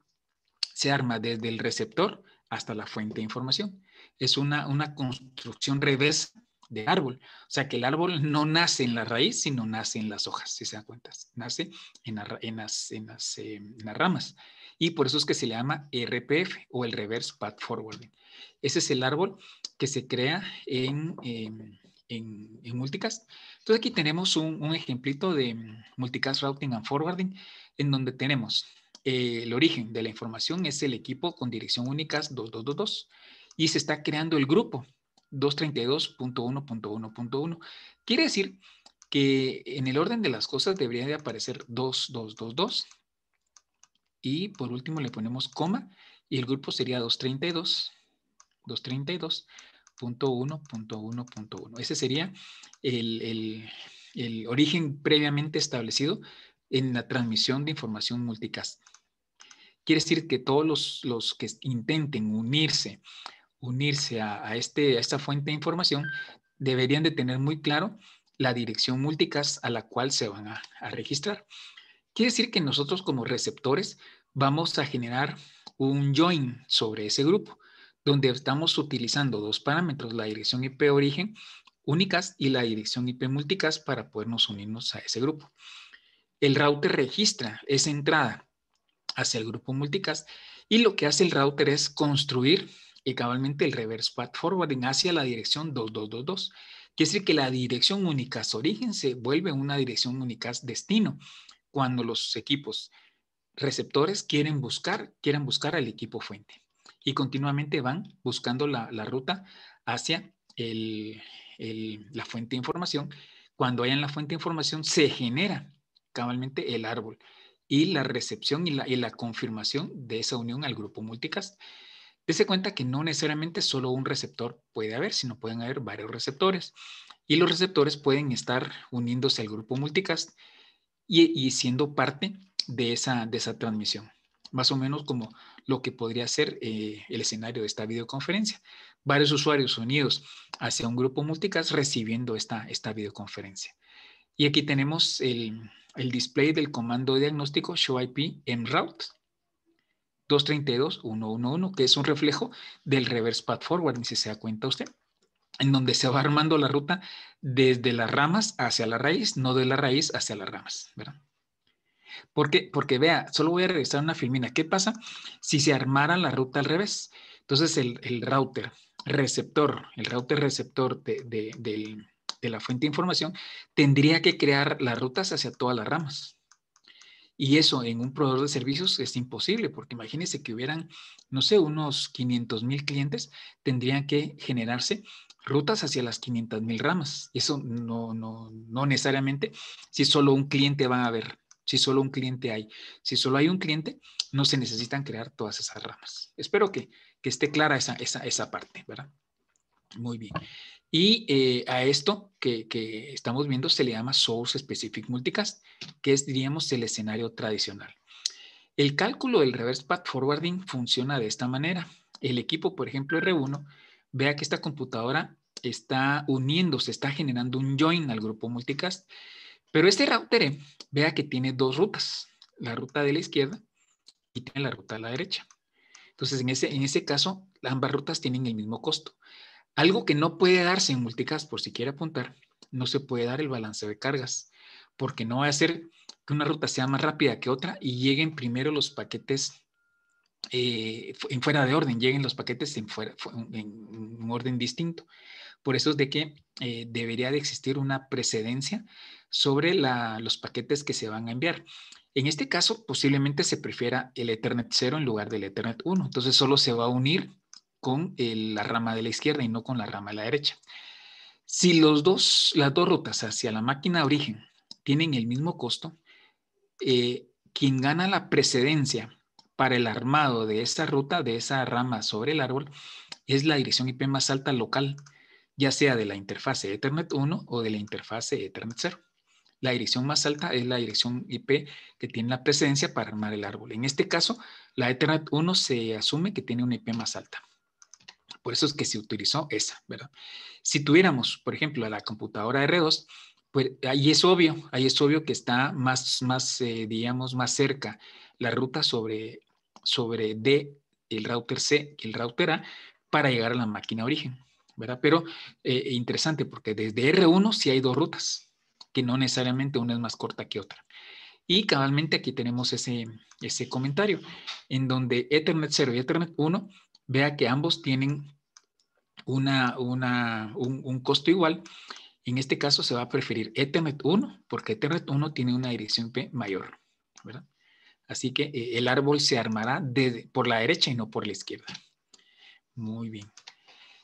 se arma desde el receptor hasta la fuente de información. Es una, una construcción revés de árbol. O sea que el árbol no nace en la raíz, sino nace en las hojas, si se dan cuenta. Nace en, en, las, eh, en, las, ramas. Y por eso es que se le llama RPF o el Reverse Path Forwarding. Ese es el árbol que se crea en, Multicast. Entonces aquí tenemos un, un ejemplito de Multicast Routing and Forwarding en donde tenemos eh, el origen de la información es el equipo con dirección únicas 2222 y se está creando el grupo 232.1.1.1. Quiere decir que en el orden de las cosas debería de aparecer 2222 y por último le ponemos coma y el grupo sería 232, 232.1.1.1. Ese sería el origen previamente establecido en la transmisión de información multicast. Quiere decir que todos los, que intenten unirse, unirse a, este, a esta fuente de información, deberían de tener muy claro la dirección multicast a la cual se van a, a registrar. Quiere decir que nosotros como receptores vamos a generar un join sobre ese grupo, donde estamos utilizando dos parámetros, la dirección IP origen únicas y la dirección IP multicast para podernos unirnos a ese grupo. El router registra esa entrada hacia el grupo multicast y lo que hace el router es construir y cabalmente el reverse path forwarding hacia la dirección 2222. Quiere decir que la dirección unicast origen se vuelve una dirección unicast destino cuando los equipos receptores quieren buscar, quieren buscar al equipo fuente y continuamente van buscando la, ruta hacia el, la fuente de información. Cuando hay en la fuente de información se genera cabalmente el árbol y la recepción y la, confirmación de esa unión al grupo multicast. Dese cuenta que no necesariamente solo un receptor puede haber, sino pueden haber varios receptores. Y los receptores pueden estar uniéndose al grupo multicast y, siendo parte de esa, de esa transmisión. Más o menos como lo que podría ser eh, el escenario de esta videoconferencia. Varios usuarios unidos hacia un grupo multicast recibiendo esta, esta videoconferencia. Y aquí tenemos el, el display del comando diagnóstico show IP route 232.1.1.1, que es un reflejo del reverse path ni si se da cuenta usted, en donde se va armando la ruta desde las ramas hacia la raíz, no de la raíz hacia las ramas, ¿verdad? Porque, porque vea, solo voy a regresar una filmina. ¿Qué pasa si se armara la ruta al revés? Entonces el, el router receptor, el router receptor de, del, de la fuente de información, tendría que crear las rutas hacia todas las ramas. Y eso en un proveedor de servicios es imposible, porque imagínense que hubieran, no sé, unos 500 mil clientes, tendrían que generarse rutas hacia las 500 mil ramas. Eso no, no, no necesariamente, si solo un cliente va a ver si solo un cliente hay. Si solo hay un cliente, no se necesitan crear todas esas ramas. Espero que, que esté clara esa, esa, esa parte, ¿verdad? Muy bien. Y eh, a esto que, estamos viendo se le llama Source Specific Multicast, que es, diríamos, el escenario tradicional. El cálculo del reverse path forwarding funciona de esta manera. El equipo, por ejemplo, R1, vea que esta computadora está uniéndose, está generando un join al grupo multicast, pero este router e vea que tiene dos rutas, la ruta de la izquierda y tiene la ruta de la derecha. Entonces, en ese, en ese caso, ambas rutas tienen el mismo costo. Algo que no puede darse en multicast, por si quiere apuntar, no se puede dar el balance de cargas, porque no va a hacer que una ruta sea más rápida que otra y lleguen primero los paquetes eh, en fuera de orden, lleguen los paquetes en, un orden distinto. Por eso es de que eh, debería de existir una precedencia sobre los paquetes que se van a enviar. En este caso, posiblemente se prefiera el Ethernet 0 en lugar del Ethernet 1. Entonces, solo se va a unir con eh, la rama de la izquierda y no con la rama de la derecha. Si los dos, las dos rutas hacia la máquina de origen tienen el mismo costo, eh, quien gana la precedencia para el armado de esa ruta, de esa rama sobre el árbol, es la dirección IP más alta local, ya sea de la interfase Ethernet 1 o de la interfase Ethernet 0. La dirección más alta es la dirección IP que tiene la precedencia para armar el árbol. En este caso, la Ethernet 1 se asume que tiene una IP más alta. Por eso es que se utilizó esa, ¿verdad? Si tuviéramos, por ejemplo, a la computadora R2, pues ahí es obvio, ahí es obvio que está más, más eh, digamos, más cerca la ruta sobre, sobre D, el router C que el router A, para llegar a la máquina origen, ¿verdad? Pero eh, e interesante porque desde R1 sí hay dos rutas, que no necesariamente una es más corta que otra. Y cabalmente aquí tenemos ese, ese comentario, en donde Ethernet 0 y Ethernet 1, vea que ambos tienen un, costo igual, en este caso se va a preferir Ethernet 1 porque Ethernet 1 tiene una dirección P mayor. Así que eh, el árbol se armará por la derecha y no por la izquierda. Muy bien.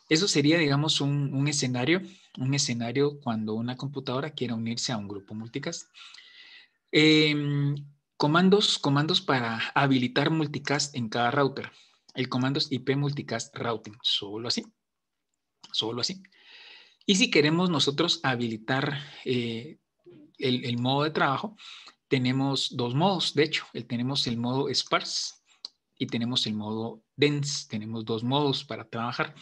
Eso sería, digamos, un, escenario, un escenario cuando una computadora quiere unirse a un grupo multicast. Em, comandos, comandos para habilitar multicast en cada router. El comando es IP multicast routing, solo así solo así. Y si queremos nosotros habilitar eh, el, modo de trabajo, tenemos dos modos, de hecho, tenemos el modo sparse y tenemos el modo dense, tenemos dos modos para trabajar.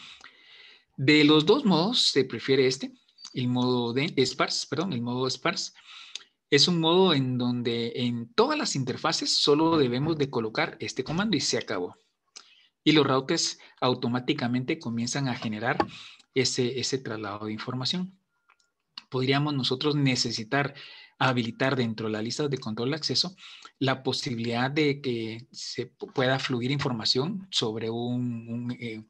De los dos modos se prefiere este, el modo de, sparse, perdón, el modo sparse. Es un modo en donde en todas las interfaces solo debemos de colocar este comando y se acabó. Y los routers automáticamente comienzan a generar ese, traslado de información. Podríamos nosotros necesitar habilitar dentro de la lista de control de acceso la posibilidad de que se pueda fluir información sobre un, un, eh,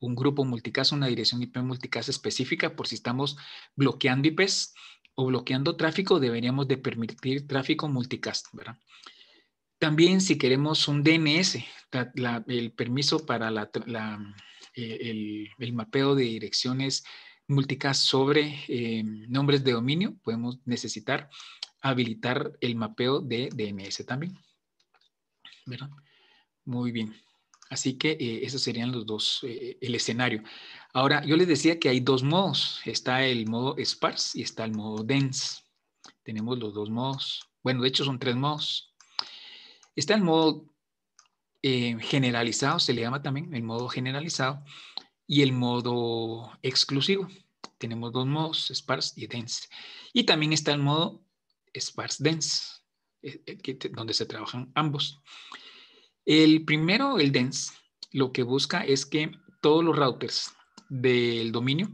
grupo multicast, una dirección IP multicast específica, por si estamos bloqueando IPs o bloqueando tráfico, deberíamos de permitir tráfico multicast, También si queremos un DNS, el permiso para la eh, el, mapeo de direcciones multicast sobre eh, nombres de dominio, podemos necesitar habilitar el mapeo de DNS también. ¿Verdad? Muy bien. Así que eh, esos serían los dos, el escenario. Ahora, yo les decía que hay dos modos. Está el modo sparse y está el modo dense. Tenemos los dos modos. Bueno, de hecho son tres modos. Está el modo eh, generalizado, se le llama también el modo generalizado, y el modo exclusivo. Tenemos dos modos, sparse y dense. Y también está el modo sparse dense, eh, eh, donde se trabajan ambos. El primero, el dense, lo que busca es que todos los routers del dominio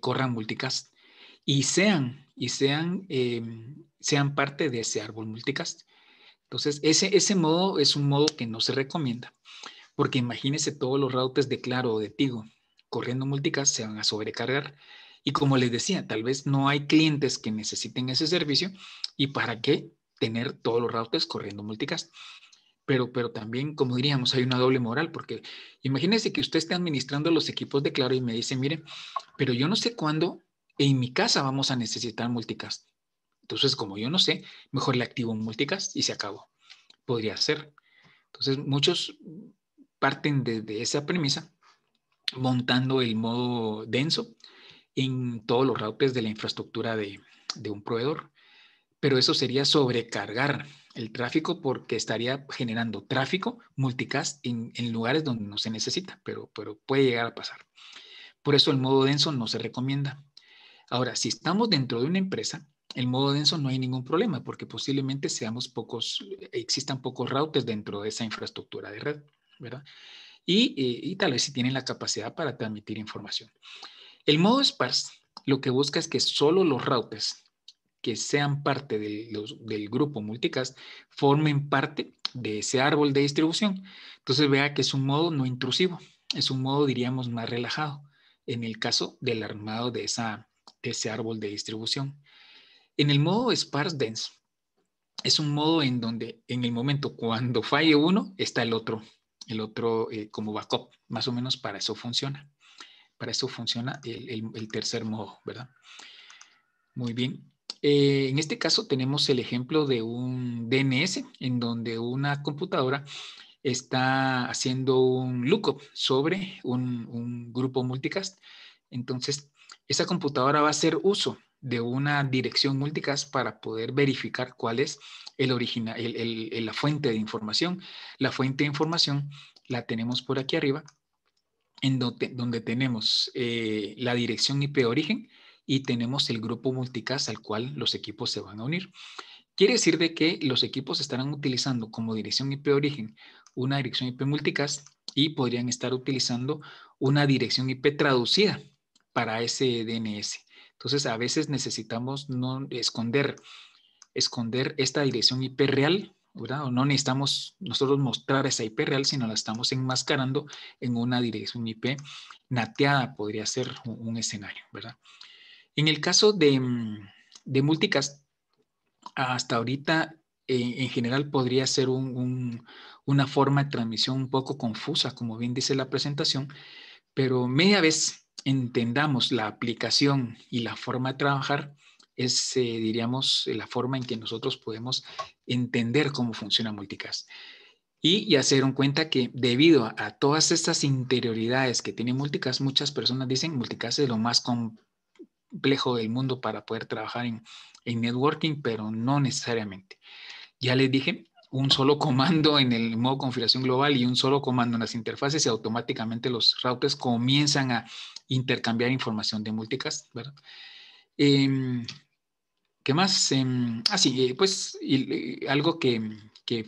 corran multicast y sean, y sean, sean parte de ese árbol multicast. Entonces, ese, ese modo es un modo que no se recomienda, porque imagínense todos los routers de Claro o de Tigo corriendo multicast se van a sobrecargar. Y como les decía, tal vez no hay clientes que necesiten ese servicio y para qué tener todos los routers corriendo multicast. Pero, pero también, como diríamos, hay una doble moral, porque imagínense que usted esté administrando los equipos de Claro y me dice, mire, pero yo no sé cuándo en mi casa vamos a necesitar multicast. Entonces, como yo no sé, mejor le activo un multicast y se acabó. Podría ser. Entonces, muchos parten desde de esa premisa montando el modo denso en todos los routers de la infraestructura de, un proveedor. Pero eso sería sobrecargar el tráfico porque estaría generando tráfico multicast en, en, lugares donde no se necesita, pero, pero puede llegar a pasar. Por eso el modo denso no se recomienda. Ahora, si estamos dentro de una empresa, el modo denso no hay ningún problema porque posiblemente seamos pocos, eh, existan pocos routers dentro de esa infraestructura de red, ¿verdad? Y, eh, tal vez si tienen la capacidad para transmitir información. El modo sparse lo que busca es que solo los routers que sean parte del grupo multicast formen parte de ese árbol de distribución. Entonces vea que es un modo no intrusivo, es un modo diríamos más relajado en el caso del armado de, esa, de ese árbol de distribución. En el modo sparse dense, es un modo en donde en el momento cuando falle uno, está el otro, el otro eh, como backup, más o menos para eso funciona. Para eso funciona el, tercer modo, ¿verdad? Muy bien. Eh, en este caso tenemos el ejemplo de un DNS en donde una computadora está haciendo un lookup sobre un, un grupo multicast. Entonces, esa computadora va a hacer uso de una dirección multicast para poder verificar cuál es el original, la fuente de información. La fuente de información la tenemos por aquí arriba, en donde, tenemos eh, la dirección IP origen y tenemos el grupo multicast al cual los equipos se van a unir. Quiere decir de que los equipos estarán utilizando como dirección IP origen una dirección IP multicast y podrían estar utilizando una dirección IP traducida para ese DNS. Entonces, a veces necesitamos no esconder, esconder esta dirección IP real, ¿verdad? O no necesitamos nosotros mostrar esa IP real, sino la estamos enmascarando en una dirección IP nateada, podría ser un, escenario, ¿verdad? En el caso de, mm, de multicast, hasta ahorita eh, en general podría ser un, una forma de transmisión un poco confusa, como bien dice la presentación, pero media vez entendamos la aplicación y la forma de trabajar, es, eh, diríamos, eh, la forma en que nosotros podemos entender cómo funciona multicast. Y ya se cuenta que debido a, todas estas interioridades que tiene multicast, muchas personas dicen multicast es lo más complejo del mundo para poder trabajar en, en networking, pero no necesariamente. Ya les dije un solo comando en el modo configuración global y un solo comando en las interfaces y automáticamente los routers comienzan a intercambiar información de multicast, em, ¿Qué más? Em, ah, sí, eh, pues eh, algo que,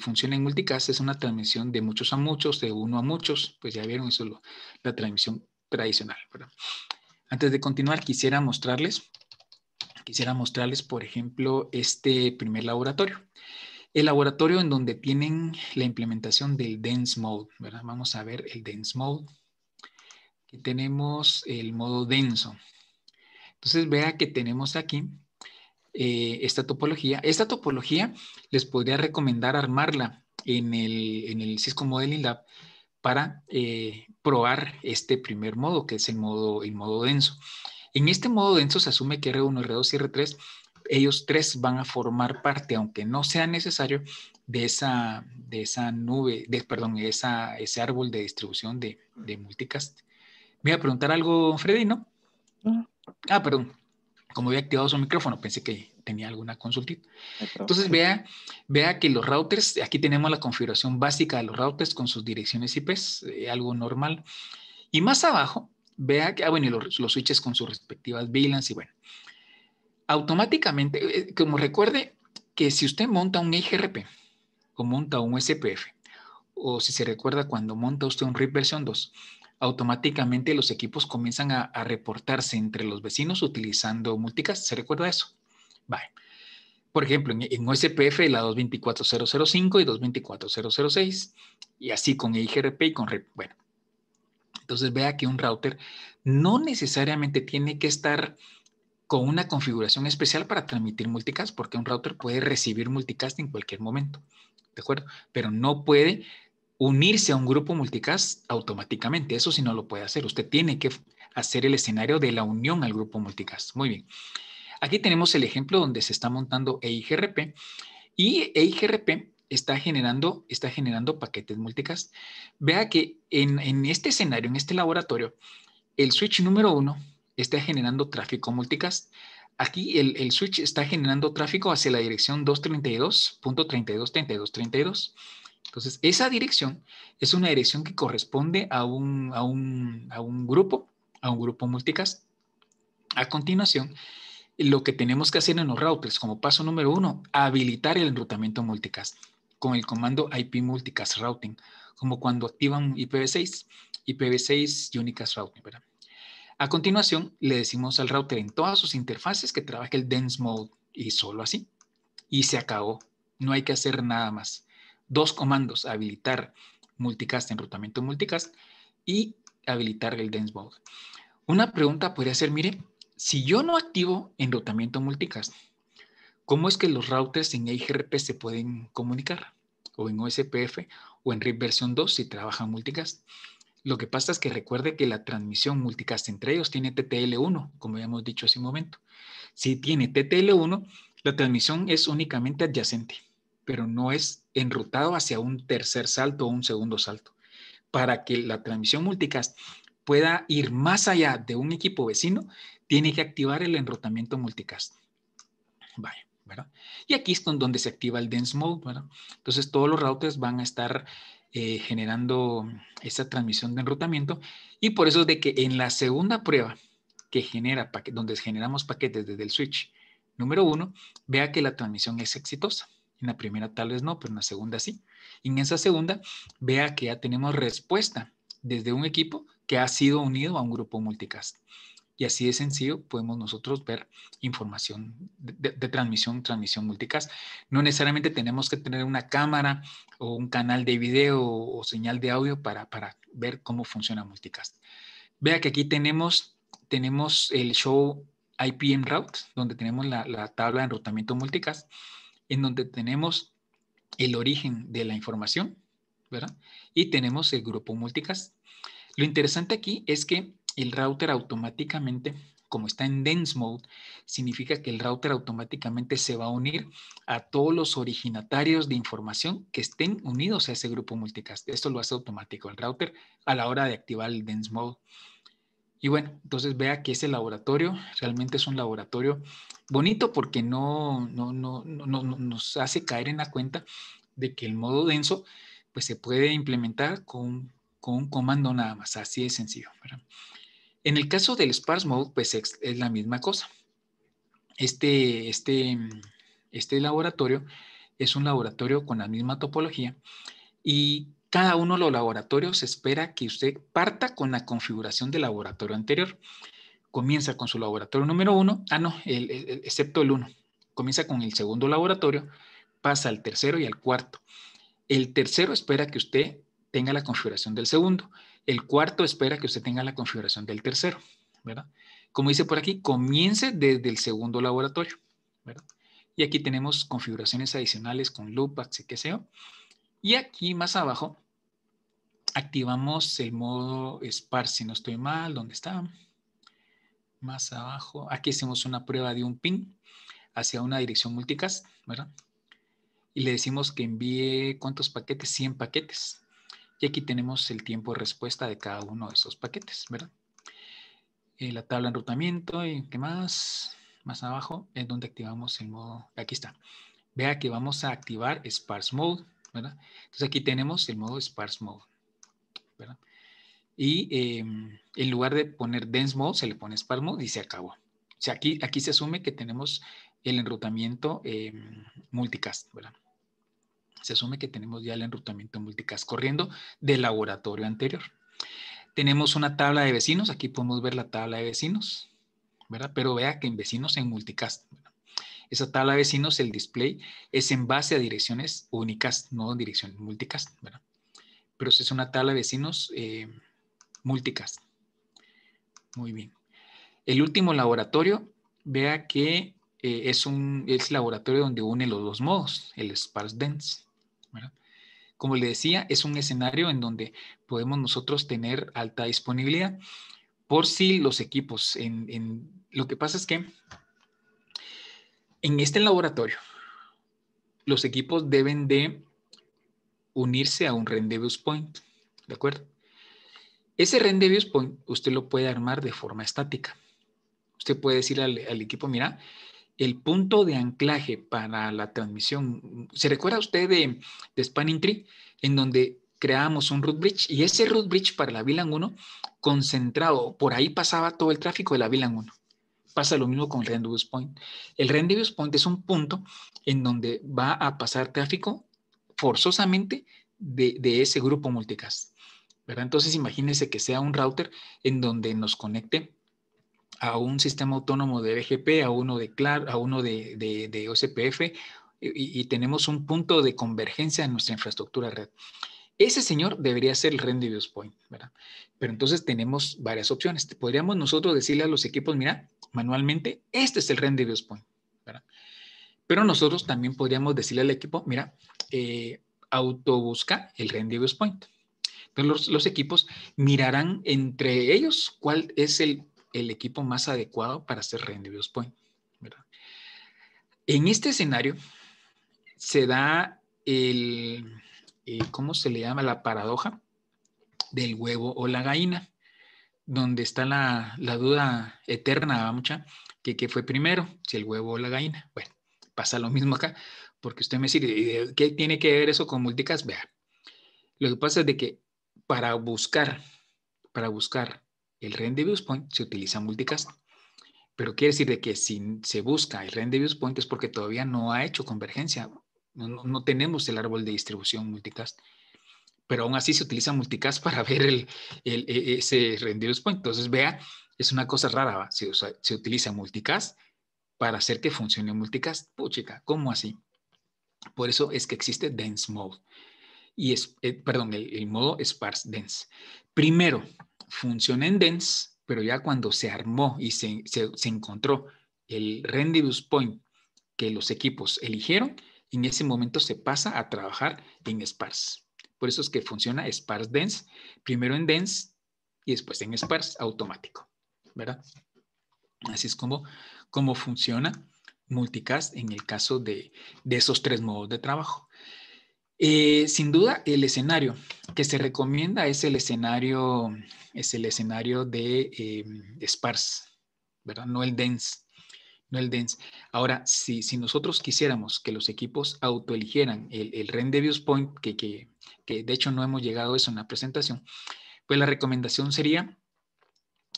funciona en multicast es una transmisión de muchos a muchos, de uno a muchos, pues ya vieron eso, es la transmisión tradicional, Antes de continuar, quisiera mostrarles, quisiera mostrarles, por ejemplo, este primer laboratorio el laboratorio en donde tienen la implementación del Dense Mode, Vamos a ver el Dense Mode. Aquí tenemos el modo denso. Entonces vea que tenemos aquí eh, esta topología. Esta topología les podría recomendar armarla en el, en el Cisco Modeling Lab para eh, probar este primer modo, que es el modo, el modo denso. En este modo denso se asume que R1, R2 y R3 ellos tres van a formar parte, aunque no sea necesario, de esa, de esa nube, perdón, ese árbol de distribución de, multicast. Me a preguntar algo, Freddy, ¿no? Mm. Ah, perdón. Como había activado su micrófono, pensé que tenía alguna consultita. Entonces vea, vea que los routers, aquí tenemos la configuración básica de los routers con sus direcciones IP, eh, algo normal. Y más abajo, vea que, ah, bueno, los, los switches con sus respectivas VLANs y bueno automáticamente, eh, eh, como recuerde que si usted monta un IGRP o monta un SPF, o si se recuerda cuando monta usted un RIP versión 2, automáticamente los equipos comienzan a, reportarse entre los vecinos utilizando multicast. ¿Se recuerda eso? Vale. Por ejemplo, en, en la 224005 y 224006, y así con IGRP y con RIP. Bueno, entonces vea que un router no necesariamente tiene que estar con una configuración especial para transmitir multicast, porque un router puede recibir multicast en cualquier momento, ¿de acuerdo? Pero no puede unirse a un grupo multicast automáticamente, eso sí no lo puede hacer, usted tiene que hacer el escenario de la unión al grupo multicast. Muy bien, aquí tenemos el ejemplo donde se está montando EIGRP y EIGRP está generando, está generando paquetes multicast. Vea que en, en este escenario, en este laboratorio, el switch número uno está generando tráfico multicast. Aquí el, switch está generando tráfico hacia la dirección 232.323232. Entonces, esa dirección es una dirección que corresponde a un, a un, a grupo, a un grupo multicast. A continuación, lo que tenemos que hacer en los routers como paso número uno, habilitar el enrutamiento multicast con el comando IP multicast routing, como cuando activan IPv6, IPv6 unicast routing, ¿verdad? A continuación, le decimos al router en todas sus interfaces que trabaje el dense mode y solo así. Y se acabó. No hay que hacer nada más. Dos comandos, habilitar multicast, enrutamiento multicast y habilitar el dense mode. Una pregunta podría ser, mire, si yo no activo enrutamiento multicast, ¿cómo es que los routers en IGRP se pueden comunicar? O en OSPF o en RIP versión 2 si trabajan multicast. Lo que pasa es que recuerde que la transmisión multicast entre ellos tiene TTL1, como ya hemos dicho hace un momento. Si tiene TTL1, la transmisión es únicamente adyacente, pero no es enrutado hacia un tercer salto o un segundo salto. Para que la transmisión multicast pueda ir más allá de un equipo vecino, tiene que activar el enrutamiento multicast. Vaya, ¿verdad? Y aquí es donde se activa el dense mode, ¿verdad? Entonces todos los routers van a estar eh, generando esa transmisión de enrutamiento. Y por eso es de que en la segunda prueba, que genera donde generamos paquetes desde el switch número uno, vea que la transmisión es exitosa. En la primera tal vez no, pero en la segunda sí. Y en esa segunda, vea que ya tenemos respuesta desde un equipo que ha sido unido a un grupo multicast. Y así de sencillo podemos nosotros ver información de, transmisión, transmisión multicast. No necesariamente tenemos que tener una cámara o un canal de video o, señal de audio para, ver cómo funciona multicast. Vea que aquí tenemos, tenemos el show IPM route, donde tenemos la, la tabla de enrutamiento multicast, en donde tenemos el origen de la información, ¿verdad? Y tenemos el grupo multicast. Lo interesante aquí es que el router automáticamente, como está en dense mode, significa que el router automáticamente se va a unir a todos los originatarios de información que estén unidos a ese grupo multicast. Esto lo hace automático el router a la hora de activar el dense mode. Y bueno, entonces vea que ese laboratorio realmente es un laboratorio bonito porque no, no, nos hace caer en la cuenta de que el modo denso pues se puede implementar con, con un comando nada más, así de sencillo. ¿verdad? En el caso del Sparse Mode, pues es, la misma cosa. Este, este, este laboratorio es un laboratorio con la misma topología y cada uno de los laboratorios espera que usted parta con la configuración del laboratorio anterior. Comienza con su laboratorio número uno, ah no, excepto el uno. Comienza con el segundo laboratorio, pasa al tercero y al cuarto. El tercero espera que usted tenga la configuración del segundo. El cuarto espera que usted tenga la configuración del tercero, ¿verdad? Como dice por aquí, comience desde el segundo laboratorio, ¿verdad? Y aquí tenemos configuraciones adicionales con loopbacks y que sé Y aquí más abajo activamos el modo sparse, si no estoy mal, ¿dónde está? Más abajo, aquí hacemos una prueba de un pin hacia una dirección multicast, ¿verdad? Y le decimos que envíe, ¿cuántos paquetes? 100 paquetes, y aquí tenemos el tiempo de respuesta de cada uno de esos paquetes, ¿verdad? Eh, la tabla de enrutamiento y eh, qué más, más abajo es donde activamos el modo, aquí está. Vea que vamos a activar Sparse Mode, ¿verdad? Entonces aquí tenemos el modo Sparse Mode, ¿verdad? Y eh, en lugar de poner Dense Mode, se le pone Sparse Mode y se acabó. O sea, aquí, aquí se asume que tenemos el enrutamiento multicast, ¿verdad? Se asume que tenemos ya el enrutamiento multicast corriendo del laboratorio anterior. Tenemos una tabla de vecinos, aquí podemos ver la tabla de vecinos, ¿verdad? Pero vea que en vecinos en multicast. Esa tabla de vecinos, el display, es en base a direcciones únicas, no direcciones multicast, ¿verdad? Pero es una tabla de vecinos eh, multicast. Muy bien. El último laboratorio, vea que eh, es, un, es laboratorio donde une los dos modos, el sparse dense. Como le decía, es un escenario en donde podemos nosotros tener alta disponibilidad por si los equipos, en, lo que pasa es que en este laboratorio, los equipos deben de unirse a un rendezvous point, ¿de acuerdo? Ese rendezvous point usted lo puede armar de forma estática. Usted puede decir al equipo, mira, el punto de anclaje para la transmisión. ¿Se recuerda usted de, Spanning Tree? En donde creamos un root bridge y ese root bridge para la VLAN 1 concentrado, por ahí pasaba todo el tráfico de la VLAN 1. Pasa lo mismo con el Rendezvous Point. El Rendezvous Point es un punto en donde va a pasar tráfico forzosamente de, ese grupo multicast. Entonces imagínense que sea un router en donde nos conecte a un sistema autónomo de BGP, e a uno de CLAR, a uno de, de, OCPF, eh, y, tenemos un punto de convergencia en nuestra infraestructura red. Ese señor debería ser el Rendezvous Point, ¿verdad? Pero entonces tenemos varias opciones. Podríamos nosotros decirle a los equipos, mira, manualmente, este es el Rendezvous Point, ¿verdad? Pero nosotros también podríamos decirle al equipo, mira, eh, autobusca el Rendezvous Point. Entonces los, equipos mirarán entre ellos cuál es el el equipo más adecuado para hacer rendidos point. En este escenario se da el, eh, ¿cómo se le llama? La paradoja del huevo o la gallina, donde está la, duda eterna, mucha, que qué fue primero, si el huevo o la gallina. Bueno, pasa lo mismo acá, porque usted me dice, ¿qué tiene que ver eso con multicas? Vea, lo que pasa es de que para buscar, para buscar el Rendezvous point se utiliza multicast. Pero quiere decir de que si se busca el Rendezvous point es porque todavía no ha hecho convergencia. No, tenemos el árbol de distribución multicast. Pero aún así se utiliza multicast para ver el, e, e, ese Rendezvous point, Entonces, vea, es una cosa rara. Se, utiliza multicast para hacer que funcione multicast. Puchica, ¿cómo así? Por eso es que existe dense mode. Y es, eh, perdón, el modo sparse dense. Primero, funciona en Dense, pero ya cuando se armó y se, encontró el Rendezvous Point que los equipos eligieron, en ese momento se pasa a trabajar en Sparse. Por eso es que funciona Sparse Dense, primero en Dense y después en Sparse automático, ¿verdad? Así es como, funciona Multicast en el caso de, de esos tres modos de trabajo. Eh, sin duda, el escenario que se recomienda es el escenario, es el escenario de, eh, sparse, ¿verdad? No el dense. No el dense. Ahora, si, si nosotros quisiéramos que los equipos autoeligieran el, el rendezvous views que, de hecho no hemos llegado a eso en la presentación, pues la recomendación sería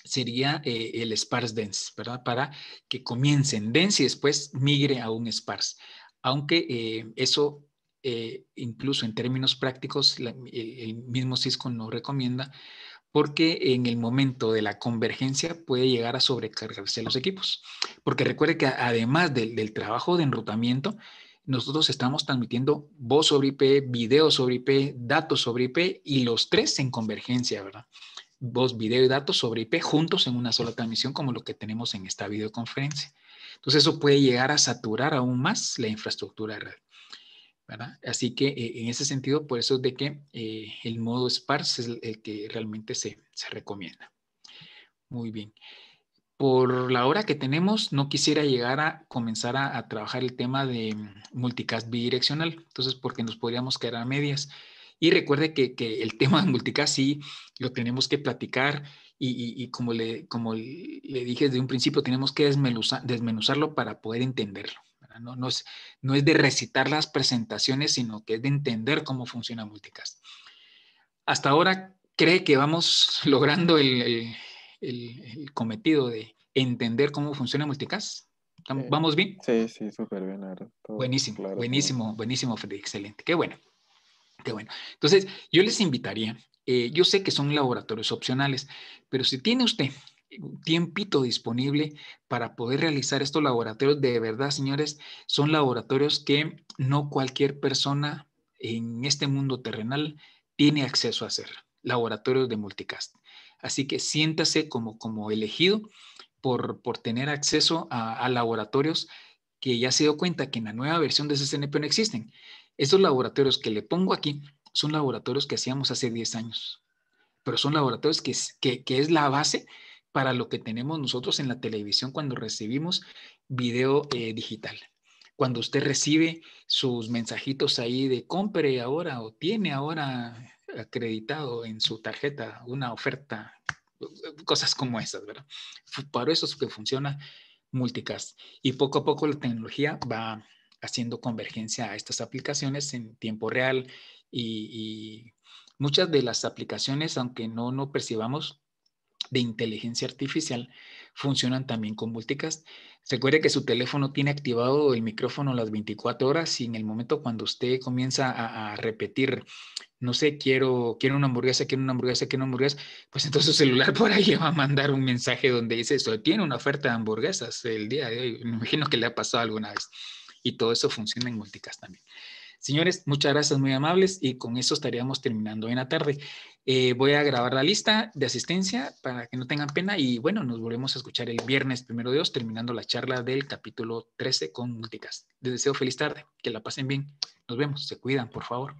sería eh, el sparse dense, ¿verdad? Para que comiencen dense y después migre a un sparse. Aunque eso eh, incluso en términos prácticos, eh, el mismo Cisco no recomienda, porque en el momento de la convergencia puede llegar a sobrecargarse los equipos. Porque recuerde que además del trabajo de enrutamiento, nosotros estamos transmitiendo voz sobre IP, video sobre IP, datos sobre IP y los tres en convergencia, ¿verdad? Voz, video y datos sobre IP juntos en una sola transmisión como lo que tenemos en esta videoconferencia. Entonces eso puede llegar a saturar aún más la infraestructura de Así que eh, en ese sentido, por eso es de que eh, el modo sparse es el, que realmente se, recomienda. Muy bien. Por la hora que tenemos, no quisiera llegar a comenzar a, trabajar el tema de multicast bidireccional, entonces porque nos podríamos quedar a medias. Y recuerde que, el tema de multicast sí lo tenemos que platicar y, como, le, como le dije desde un principio, tenemos que desmenuzarlo para poder entenderlo. No, es, de recitar las presentaciones, sino que es de entender cómo funciona Multicast. Hasta ahora, ¿cree que vamos logrando el, cometido de entender cómo funciona Multicast? ¿Vamos bien? Sí, sí, súper bien. buenísimo, buenísimo, buenísimo, Freddy. Excelente. Qué bueno. Qué bueno. Entonces, yo les invitaría, eh, yo sé que son laboratorios opcionales, pero si tiene usted tiempito disponible para poder realizar estos laboratorios. De verdad, señores, son laboratorios que no cualquier persona en este mundo terrenal tiene acceso a hacer, laboratorios de multicast. Así que siéntase como, como elegido por, por tener acceso a, laboratorios que ya se dio cuenta que en la nueva versión de CCNP no existen. Estos laboratorios que le pongo aquí son laboratorios que hacíamos hace 10 años, pero son laboratorios que, que, que es la base para lo que tenemos nosotros en la televisión cuando recibimos video eh, digital. Cuando usted recibe sus mensajitos ahí de compre ahora o tiene ahora acreditado en su tarjeta una oferta, cosas como esas, ¿verdad? Para eso es que funciona multicast. Y poco a poco la tecnología va haciendo convergencia a estas aplicaciones en tiempo real y, y muchas de las aplicaciones, aunque no, no percibamos, de inteligencia artificial funcionan también con multicast. Recuerde que su teléfono tiene activado el micrófono las 24 horas y en el momento cuando usted comienza a, repetir, no sé, quiero, quiero una hamburguesa, quiero una hamburguesa, quiero una hamburguesa, pues entonces su celular por ahí va a mandar un mensaje donde dice eso, tiene una oferta de hamburguesas el día de hoy. Me imagino que le ha pasado alguna vez. Y todo eso funciona en multicast también. Señores, muchas gracias, muy amables, y con eso estaríamos terminando en la tarde. Eh, voy a grabar la lista de asistencia para que no tengan pena y bueno, nos volvemos a escuchar el viernes primero de dos, terminando la charla del capítulo 13 con Multicast. Les deseo feliz tarde, que la pasen bien. Nos vemos, se cuidan, por favor.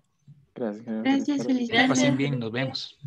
Gracias, gracias. Que la pasen bien, nos vemos.